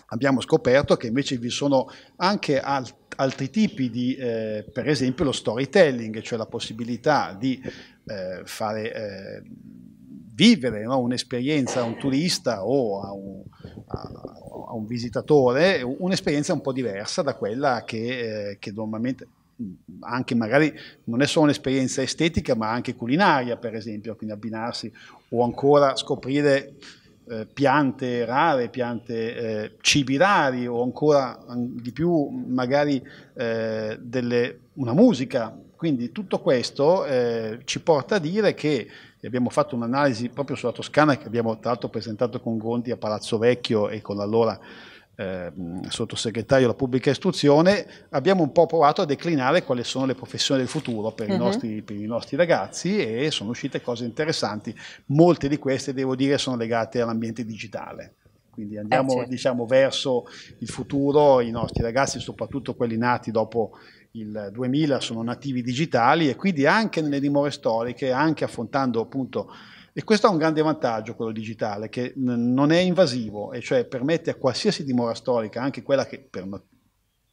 abbiamo scoperto che invece vi sono anche alt altri tipi di, eh, per esempio, lo storytelling, cioè la possibilità di eh, fare... Eh, vivere no? un'esperienza a un turista o a un, a, a un, visitatore, un'esperienza un po' diversa da quella che, eh, che normalmente anche magari non è solo un'esperienza estetica ma anche culinaria per esempio, quindi abbinarsi o ancora scoprire eh, piante rare, piante, eh, cibi rari o ancora di più magari eh, delle, una musica. Quindi tutto questo eh, ci porta a dire che e abbiamo fatto un'analisi proprio sulla Toscana che abbiamo tra l'altro presentato con Gondi a Palazzo Vecchio e con l'allora eh, sottosegretario alla pubblica istruzione, abbiamo un po' provato a declinare quali sono le professioni del futuro per, uh -huh. i, mhm. nostri, per i nostri, ragazzi e sono uscite cose interessanti. Molte di queste, devo dire, sono legate all'ambiente digitale. Quindi andiamo eh, certo. diciamo, verso il futuro, i nostri ragazzi, soprattutto quelli nati dopo il 2000 sono nativi digitali e quindi anche nelle dimore storiche, anche affrontando appunto e questo ha un grande vantaggio, quello digitale, che non è invasivo, e cioè permette a qualsiasi dimora storica, anche quella che per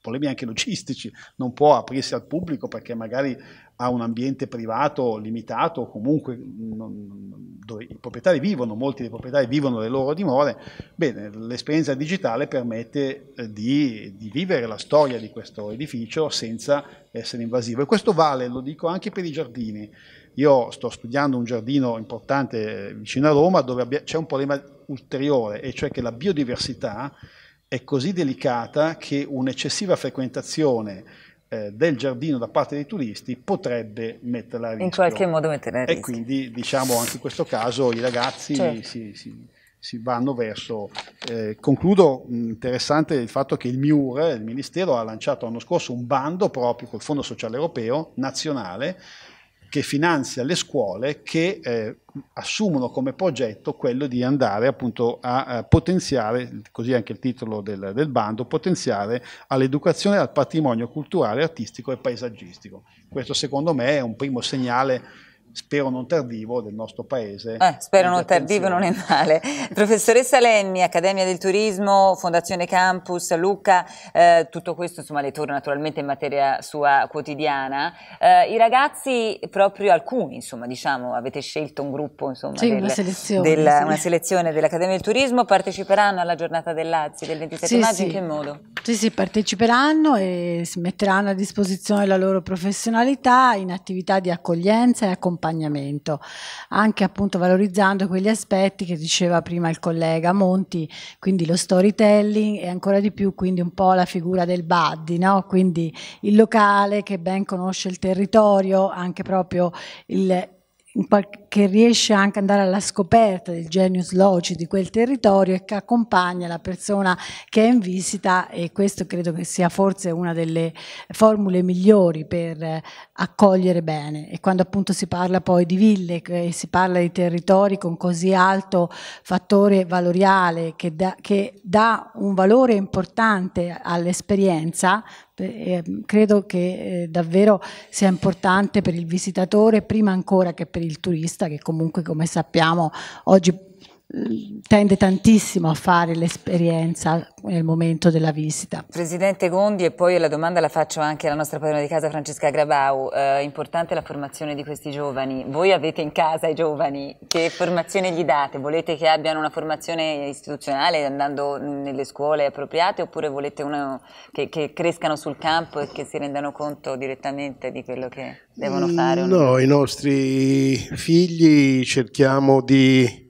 problemi anche logistici non può aprirsi al pubblico perché magari ha un ambiente privato limitato, comunque non, dove i proprietari vivono, molti dei proprietari vivono le loro dimore, bene, l'esperienza digitale permette eh, di, di, vivere la storia di questo edificio senza essere invasivo. E questo vale, lo dico, anche per i giardini. Io sto studiando un giardino importante eh, vicino a Roma dove c'è un problema ulteriore, e cioè che la biodiversità è così delicata che un'eccessiva frequentazione eh, del giardino da parte dei turisti potrebbe metterla a rischio. In qualche modo metterla a rischio. E quindi diciamo anche in questo caso i ragazzi certo. si, si, si, vanno verso... Eh, concludo interessante il fatto che il MIUR, il Ministero, ha lanciato l'anno scorso un bando proprio col Fondo Sociale Europeo nazionale che finanzia le scuole che eh, assumono come progetto quello di andare appunto a, a eh, potenziare, così anche il titolo del, del bando, potenziare all'educazione al patrimonio culturale, artistico e paesaggistico. Questo secondo me è un primo segnale spero non tardivo, del nostro paese. Eh, spero non tardivo, non è male. Professoressa Lenni, Accademia del Turismo, Fondazione Campus, Lucca, eh, tutto questo insomma le torna naturalmente in materia sua quotidiana. Eh, I ragazzi, proprio alcuni, insomma, diciamo, avete scelto un gruppo, insomma, sì, del, una selezione, sì. una selezione dell'Accademia del Turismo, parteciperanno alla giornata del Lazio del 27 sì, maggio, in che modo? Sì, sì, parteciperanno e si metteranno a disposizione la loro professionalità in attività di accoglienza e accompagnamento accompagnamento, anche appunto valorizzando quegli aspetti che diceva prima il collega Monti, quindi lo storytelling e ancora di più quindi un po' la figura del buddy, no? quindi il locale che ben conosce il territorio, anche proprio il in qualche che riesce anche ad andare alla scoperta del genius loci di quel territorio e che accompagna la persona che è in visita e questo credo che sia forse una delle formule migliori per eh, accogliere bene e quando appunto si parla poi di ville e si parla di territori con così alto fattore valoriale che dà, che dà un valore importante all'esperienza ehm, credo che eh, davvero sia importante per il visitatore prima ancora che per il turista che comunque come sappiamo oggi Mm, tende tantissimo a fare l'esperienza nel momento della visita. Presidente Gondi, e poi la domanda la faccio anche alla nostra padrona di casa Francesca Grabau, eh, importante la formazione di questi giovani, voi avete in casa i giovani, che formazione gli date? Volete che abbiano una formazione istituzionale andando nelle scuole appropriate oppure volete uno che, che crescano sul campo e che si rendano conto direttamente di quello che devono fare? No, i nostri figli cerchiamo di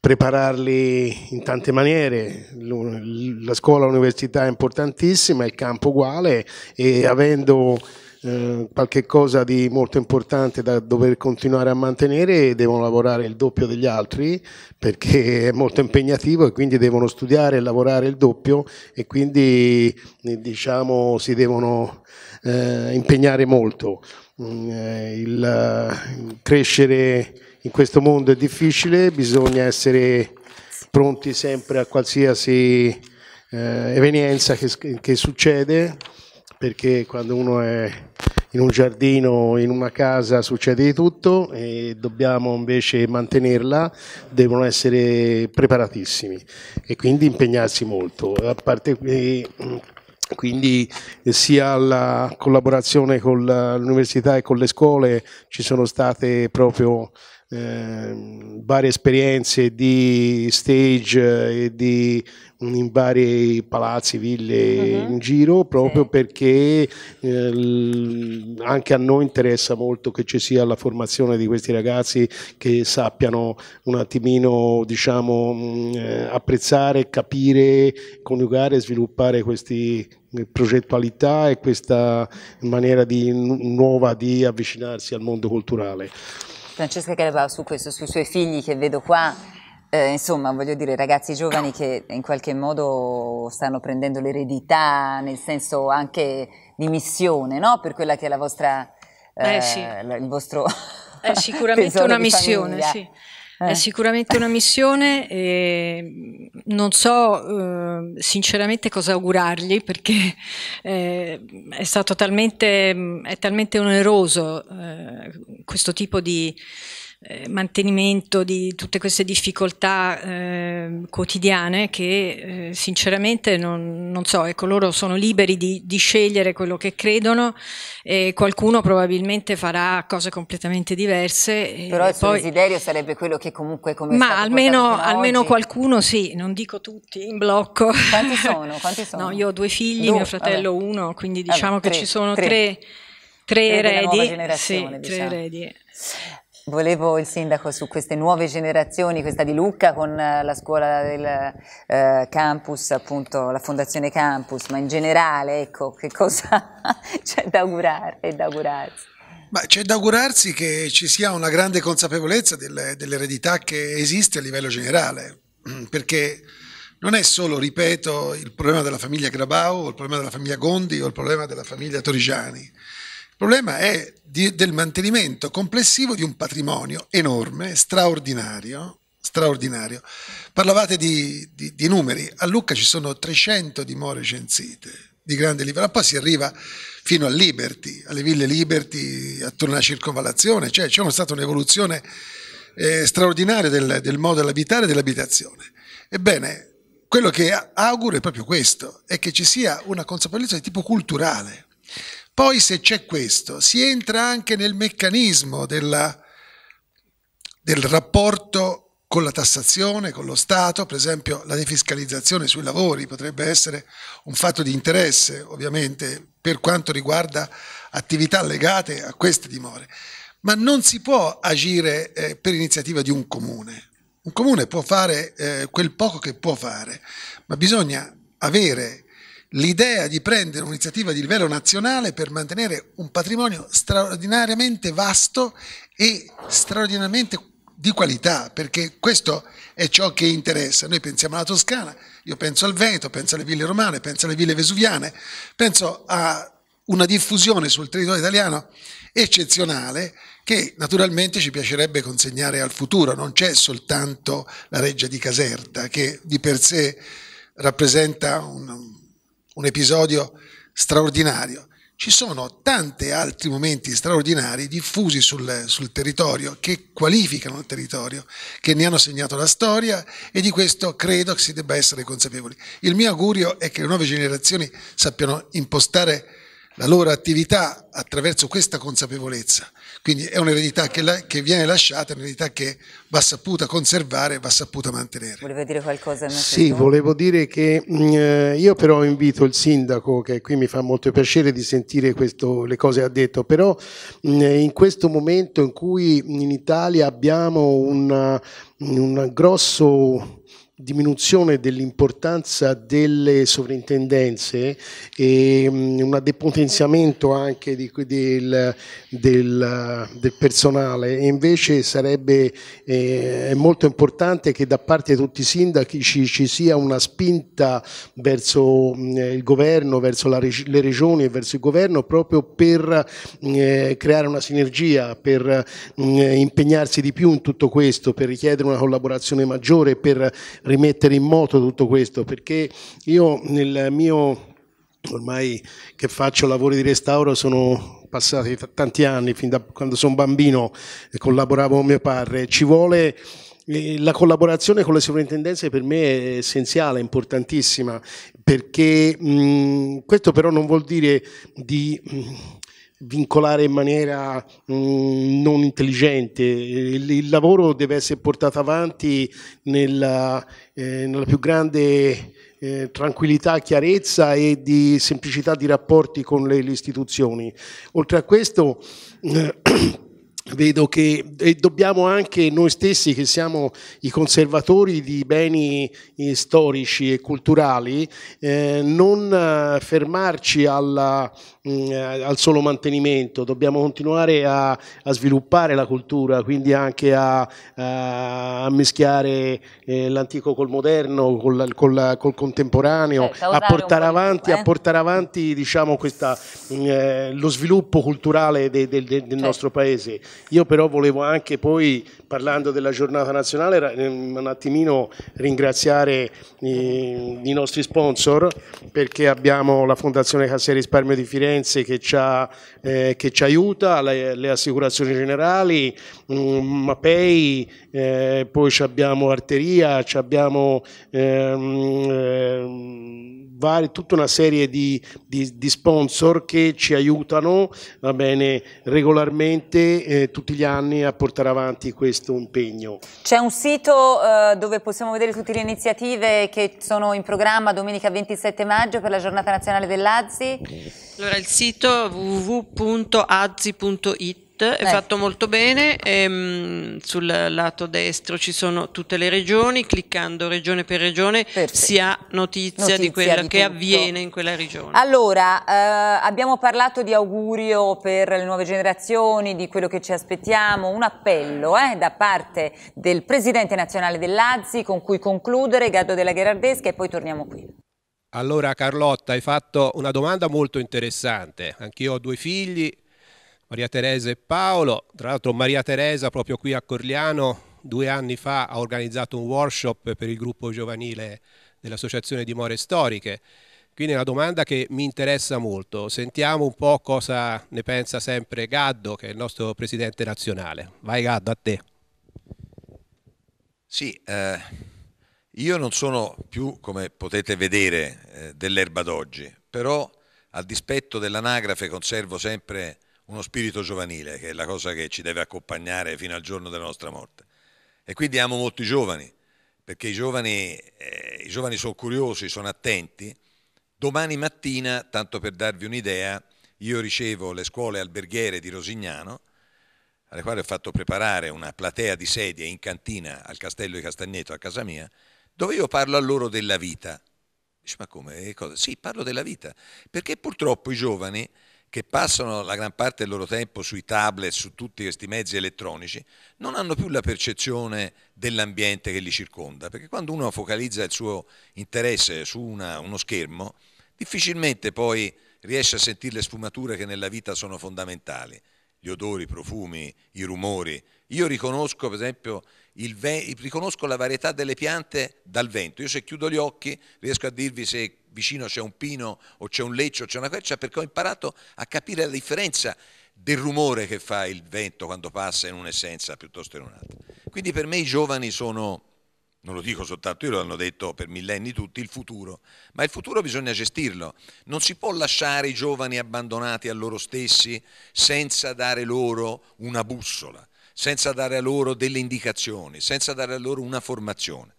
prepararli in tante maniere, la scuola, l'università è importantissima, il campo uguale e avendo eh, qualche cosa di molto importante da dover continuare a mantenere devono lavorare il doppio degli altri perché è molto impegnativo e quindi devono studiare e lavorare il doppio e quindi eh, diciamo si devono eh, impegnare molto. Mm, eh, il, il eh, crescere in questo mondo è difficile, bisogna essere pronti sempre a qualsiasi eh, evenienza che, che succede, perché quando uno è in un giardino, in una casa succede di tutto e dobbiamo invece mantenerla, devono essere preparatissimi e quindi impegnarsi molto. A parte mm, quindi sia la collaborazione con l'università e con le scuole ci sono state proprio Ehm, varie esperienze di stage eh, e di, mm, in vari palazzi, ville uh-huh. in giro, proprio sì. perché eh, anche a noi interessa molto che ci sia la formazione di questi ragazzi che sappiano un attimino diciamo, mh, mm, eh, apprezzare, capire, coniugare, e sviluppare questi, eh, progettualità e questa maniera di, nuova di avvicinarsi al mondo culturale. Francesca Calabau su questo, sui suoi figli che vedo qua, eh, insomma, voglio dire, ragazzi giovani che in qualche modo stanno prendendo l'eredità, nel senso anche di missione, no? Per quella che è la vostra... Eh, eh sì. Il vostro... È eh, sicuramente *laughs* una missione, sì. Eh. È sicuramente una missione e non so eh, sinceramente cosa augurargli perché eh, è stato talmente, è talmente oneroso eh, questo tipo di, eh, mantenimento di tutte queste difficoltà eh, quotidiane che eh, sinceramente non, non, so, ecco, loro sono liberi di, di, scegliere quello che credono e qualcuno probabilmente farà cose completamente diverse. Però il suo desiderio sarebbe quello che comunque come Ma almeno, almeno qualcuno sì, non dico tutti in blocco. Quanti *laughs* sono? Quanti sono? No, io ho due figli, due, mio fratello vabbè. uno, quindi diciamo vabbè, tre, che ci sono tre, tre, tre eredi. Sì, diciamo. tre eredi. Volevo il sindaco su queste nuove generazioni, questa di Lucca con eh, la scuola del eh, campus, appunto la fondazione campus, ma in generale ecco che cosa *laughs* c'è da augurare e da augurarsi. c'è da augurarsi che ci sia una grande consapevolezza dell'eredità che esiste a livello generale, mm, perché non è solo, ripeto, il problema della famiglia Grabau, il problema della famiglia Gondi o il problema della famiglia Torigiani il problema è di, del mantenimento complessivo di un patrimonio enorme, straordinario. straordinario. Parlavate di, di, di, numeri, a Lucca ci sono 300 dimore censite di grande livello, poi si arriva fino a Liberty, alle ville Liberty, attorno alla circonvallazione, cioè c'è stata un'evoluzione eh, straordinaria del, del modo dell'abitare e dell'abitazione. Ebbene, quello che auguro è proprio questo, è che ci sia una consapevolezza di tipo culturale poi se c'è questo, si entra anche nel meccanismo della, del rapporto con la tassazione, con lo Stato, per esempio la defiscalizzazione sui lavori potrebbe essere un fatto di interesse ovviamente per quanto riguarda attività legate a queste dimore, ma non si può agire eh, per iniziativa di un comune. Un comune può fare eh, quel poco che può fare, ma bisogna avere l'idea di prendere un'iniziativa di livello nazionale per mantenere un patrimonio straordinariamente vasto e straordinariamente di qualità, perché questo è ciò che interessa. Noi pensiamo alla Toscana, io penso al Veneto, penso alle ville romane, penso alle ville vesuviane, penso a una diffusione sul territorio italiano eccezionale che naturalmente ci piacerebbe consegnare al futuro. Non c'è soltanto la reggia di Caserta che di per sé rappresenta un un episodio straordinario. Ci sono tanti altri momenti straordinari diffusi sul, sul territorio che qualificano il territorio, che ne hanno segnato la storia e di questo credo che si debba essere consapevoli. Il mio augurio è che le nuove generazioni sappiano impostare la loro attività attraverso questa consapevolezza. Quindi è un'eredità che, la, che viene lasciata, è un'eredità che va saputa conservare, va saputa mantenere. Voleva dire qualcosa? Sì, volevo dire che mm, eh, io però invito il sindaco, che qui mi fa molto piacere di sentire questo, le cose che ha detto, però mm, eh, in questo momento in cui in Italia abbiamo un grosso diminuzione dell'importanza delle sovrintendenze e un depotenziamento anche di, del, del, del, personale e invece sarebbe eh, molto importante che da parte di tutti i sindaci ci, ci sia una spinta verso eh, il governo, verso la, le regioni e verso il governo proprio per eh, creare una sinergia, per impegnarsi di più in tutto questo, per richiedere una collaborazione maggiore, per rimettere in moto tutto questo perché io nel mio ormai che faccio lavori di restauro sono passati tanti anni, fin da quando sono bambino collaboravo con mio padre, ci vuole eh, la collaborazione con le sovrintendenze per me è essenziale, importantissima, perché mh, questo però non vuol dire di mh, vincolare in maniera mh, mm, non intelligente. Il, il, lavoro deve essere portato avanti nella, eh, nella più grande eh, tranquillità, chiarezza e di semplicità di rapporti con le, le istituzioni. Oltre a questo, eh, *clears throat* vedo che e dobbiamo anche noi stessi che siamo i conservatori di beni eh, storici e culturali eh, non eh, fermarci alla, mh, mm, al solo mantenimento, dobbiamo continuare a, a, sviluppare la cultura, quindi anche a, a mischiare eh, l'antico col moderno, col, col, col contemporaneo, certo, a, portare avanti, eh. a portare avanti, diciamo, questa, mh, mm, eh, lo sviluppo culturale de, de, de, del certo. nostro paese. Io però volevo anche poi parlando della giornata nazionale, eh, un attimino ringraziare i, i, nostri sponsor perché abbiamo la Fondazione Cassia Risparmio di Firenze che ci, ha, eh, che ci aiuta, le, le, assicurazioni generali, um, Mapei, eh, poi abbiamo Arteria, abbiamo ehm, ehm, vari, tutta una serie di, di, di, sponsor che ci aiutano bene, regolarmente eh, tutti gli anni a portare avanti questo questo impegno. C'è un sito eh, dove possiamo vedere tutte le iniziative che sono in programma domenica 27 maggio per la giornata nazionale dell'Azzi? Allora il sito www.azzi.it è fatto molto bene, ehm, sul lato destro ci sono tutte le regioni, cliccando regione per regione Perfetto. si ha notizia, notizia di quello che tutto. avviene in quella regione. Allora, eh, abbiamo parlato di augurio per le nuove generazioni, di quello che ci aspettiamo, un appello eh, da parte del Presidente nazionale dell'Azzi con cui concludere, Gaddo della Gherardesca e poi torniamo qui. Allora Carlotta, hai fatto una domanda molto interessante. Anch'io ho due figli, Maria Teresa e Paolo. Tra l'altro Maria Teresa proprio qui a Corliano due anni fa ha organizzato un workshop per il gruppo giovanile dell'Associazione di More Storiche. Quindi è una domanda che mi interessa molto. Sentiamo un po' cosa ne pensa sempre Gaddo, che è il nostro presidente nazionale. Vai Gaddo, a te. Sì, eh, io non sono più, come potete vedere, eh, dell'erba d'oggi, però a dispetto dell'anagrafe conservo sempre uno spirito giovanile, che è la cosa che ci deve accompagnare fino al giorno della nostra morte. E quindi amo molto i giovani, perché i giovani, eh, i giovani sono curiosi, sono attenti. Domani mattina, tanto per darvi un'idea, io ricevo le scuole alberghiere di Rosignano, alle quali ho fatto preparare una platea di sedie in cantina al Castello di Castagneto a casa mia, dove io parlo a loro della vita. Dice, ma come? Cosa? Sì, parlo della vita, perché purtroppo i giovani che passano la gran parte del loro tempo sui tablet, su tutti questi mezzi elettronici, non hanno più la percezione dell'ambiente che li circonda, perché quando uno focalizza il suo interesse su una, uno schermo, difficilmente poi riesce a sentire le sfumature che nella vita sono fondamentali, gli odori, i profumi, i rumori. Io riconosco, per esempio, ve- riconosco la varietà delle piante dal vento. Io se chiudo gli occhi riesco a dirvi se vicino c'è un pino o c'è un leccio, c'è una quercia, perché ho imparato a capire la differenza del rumore che fa il vento quando passa in un'essenza piuttosto che in un'altra. Quindi per me i giovani sono, non lo dico soltanto io, lo hanno detto per millenni tutti, il futuro, ma il futuro bisogna gestirlo, non si può lasciare i giovani abbandonati a loro stessi senza dare loro una bussola, senza dare a loro delle indicazioni, senza dare a loro una formazione.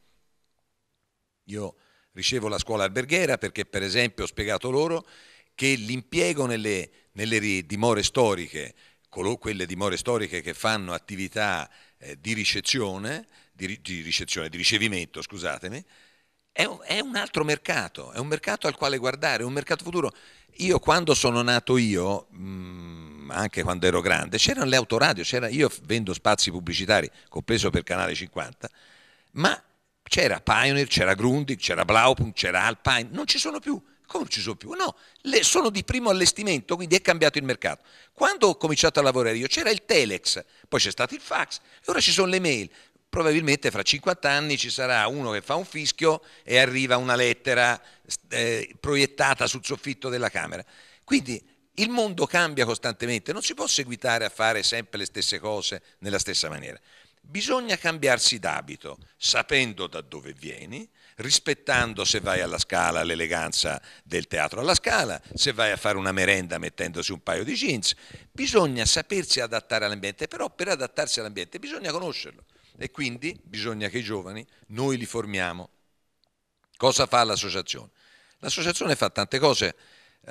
Io ricevo la scuola alberghiera perché per esempio ho spiegato loro che l'impiego nelle, nelle dimore storiche, quelle dimore storiche che fanno attività eh, di ricezione, di, di, ricezione, di ricevimento, scusatemi, è un, è un altro mercato, è un mercato al quale guardare, è un mercato futuro. Io quando sono nato io, mm, anche quando ero grande, c'erano le autoradio, io vendo spazi pubblicitari, compreso per Canale 50, ma c'era Pioneer, c'era Grundig, c'era Blaupunkt, c'era Alpine, non ci sono più. Come non ci sono più? No, le, sono di primo allestimento, quindi è cambiato il mercato. Quando ho cominciato a lavorare io c'era il telex, poi c'è stato il fax e ora ci sono le mail. Probabilmente fra 50 anni ci sarà uno che fa un fischio e arriva una lettera eh, proiettata sul soffitto della camera. Quindi il mondo cambia costantemente, non si può seguitare a fare sempre le stesse cose nella stessa maniera. Bisogna cambiarsi d'abito, sapendo da dove vieni, rispettando se vai alla Scala l'eleganza del teatro alla Scala, se vai a fare una merenda mettendosi un paio di jeans. Bisogna sapersi adattare all'ambiente, però per adattarsi all'ambiente bisogna conoscerlo e quindi bisogna che i giovani noi li formiamo. Cosa fa l'associazione? L'associazione fa tante cose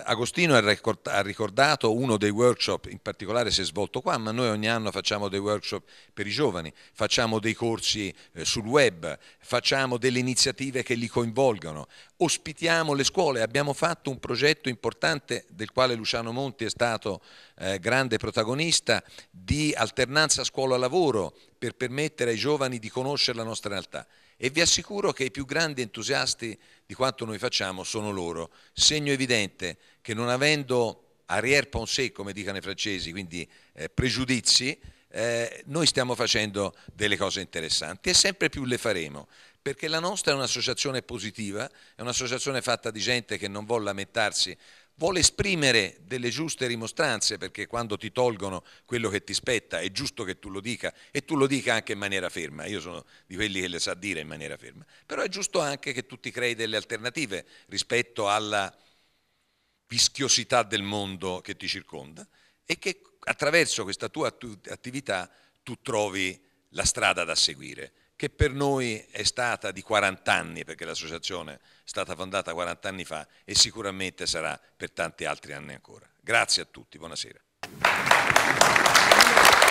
Agostino ha ricordato uno dei workshop, in particolare si è svolto qua, ma noi ogni anno facciamo dei workshop per i giovani, facciamo dei corsi eh, sul web, facciamo delle iniziative che li coinvolgano, ospitiamo le scuole, abbiamo fatto un progetto importante del quale Luciano Monti è stato eh, grande protagonista di alternanza scuola-lavoro per permettere ai giovani di conoscere la nostra realtà. E vi assicuro che i più grandi entusiasti di quanto noi facciamo sono loro. Segno evidente che non avendo arrière pensée, come dicono i francesi, quindi eh, pregiudizi, eh, noi stiamo facendo delle cose interessanti e sempre più le faremo perché la nostra è un'associazione positiva, è un'associazione fatta di gente che non vuole lamentarsi vuole esprimere delle giuste rimostranze perché quando ti tolgono quello che ti spetta è giusto che tu lo dica e tu lo dica anche in maniera ferma, io sono di quelli che le sa dire in maniera ferma, però è giusto anche che tu ti crei delle alternative rispetto alla vischiosità del mondo che ti circonda e che attraverso questa tua attività tu trovi la strada da seguire che per noi è stata di 40 anni, perché l'associazione è stata fondata 40 anni fa e sicuramente sarà per tanti altri anni ancora. Grazie a tutti, buonasera.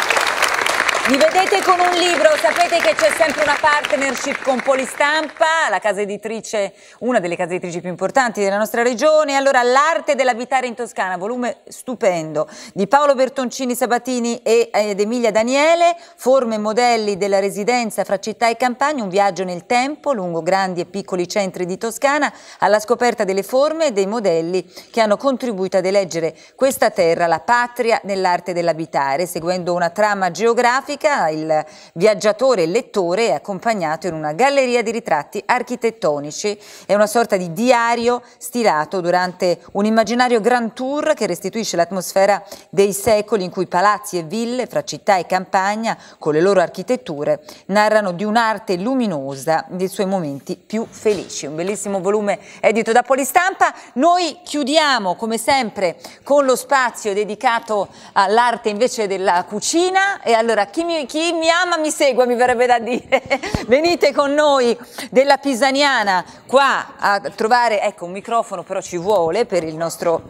Vi vedete con un libro, sapete che c'è sempre una partnership con Polistampa, la casa editrice, una delle case editrici più importanti della nostra regione. Allora, L'arte dell'abitare in Toscana, volume stupendo di Paolo Bertoncini Sabatini eh, ed Emilia Daniele, forme e modelli della residenza fra città e campagna, un viaggio nel tempo lungo grandi e piccoli centri di Toscana alla scoperta delle forme e dei modelli che hanno contribuito ad eleggere questa terra, la patria nell'arte dell'abitare, seguendo una trama geografica pratica il viaggiatore e lettore è accompagnato in una galleria di ritratti architettonici, è una sorta di diario stilato durante un immaginario grand tour che restituisce l'atmosfera dei secoli in cui palazzi e ville fra città e campagna, con le loro architetture, narrano di un'arte luminosa dei suoi momenti più felici. Un bellissimo volume edito da Polistampa. Noi chiudiamo come sempre con lo spazio dedicato all'arte invece della cucina e allora chi mi, chi mi ama mi segua, mi verrebbe da dire. *laughs* Venite con noi della Pisaniana qua a trovare, ecco un microfono però ci vuole per il nostro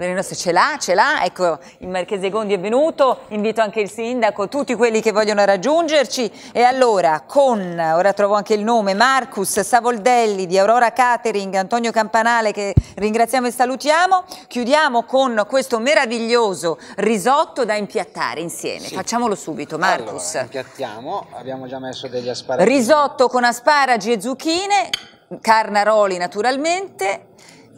Perino se ce l'ha, ce l'ha, ecco il Marchese Gondi è venuto, invito anche il sindaco, tutti quelli che vogliono raggiungerci e allora con, ora trovo anche il nome, Marcus Savoldelli di Aurora Catering, Antonio Campanale che ringraziamo e salutiamo, chiudiamo con questo meraviglioso risotto da impiattare insieme, sì. facciamolo subito Marcus. Allora, impiattiamo, abbiamo già messo degli asparagi. Risotto con asparagi e zucchine, carnaroli naturalmente,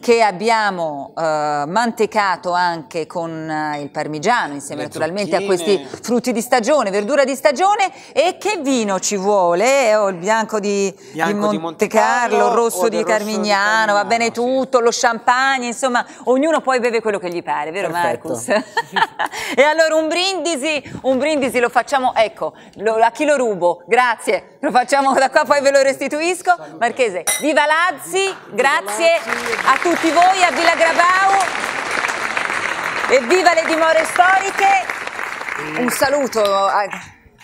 che abbiamo eh, mantecato anche con eh, il parmigiano insieme Le naturalmente zucchine. a questi frutti di stagione, verdura di stagione e che vino ci vuole? Eh, o il bianco di, bianco di Monte, Monte Carlo, Carlo, il rosso di Carmignano, va bene tutto, sì. lo champagne, insomma ognuno poi beve quello che gli pare, vero Perfetto. Marcus? *laughs* e allora un brindisi, un brindisi lo facciamo, ecco, lo, a chi lo rubo? Grazie, lo facciamo da qua poi ve lo restituisco. Salute. Marchese, viva Lazzi, viva grazie viva Lazzi, a tutti tutti voi a Villa Grabau Evviva le dimore storiche. Un saluto. A...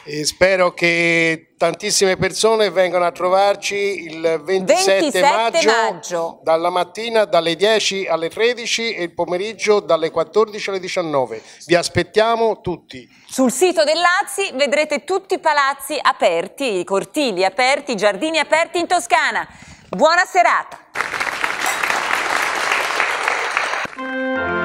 E spero che tantissime persone vengano a trovarci il 27, 27 maggio, maggio, dalla mattina dalle 10 alle 13 e il pomeriggio dalle 14 alle 19. Vi aspettiamo tutti. Sul sito del Lazzi vedrete tutti i palazzi aperti, i cortili aperti, i giardini aperti in Toscana. Buona serata! Música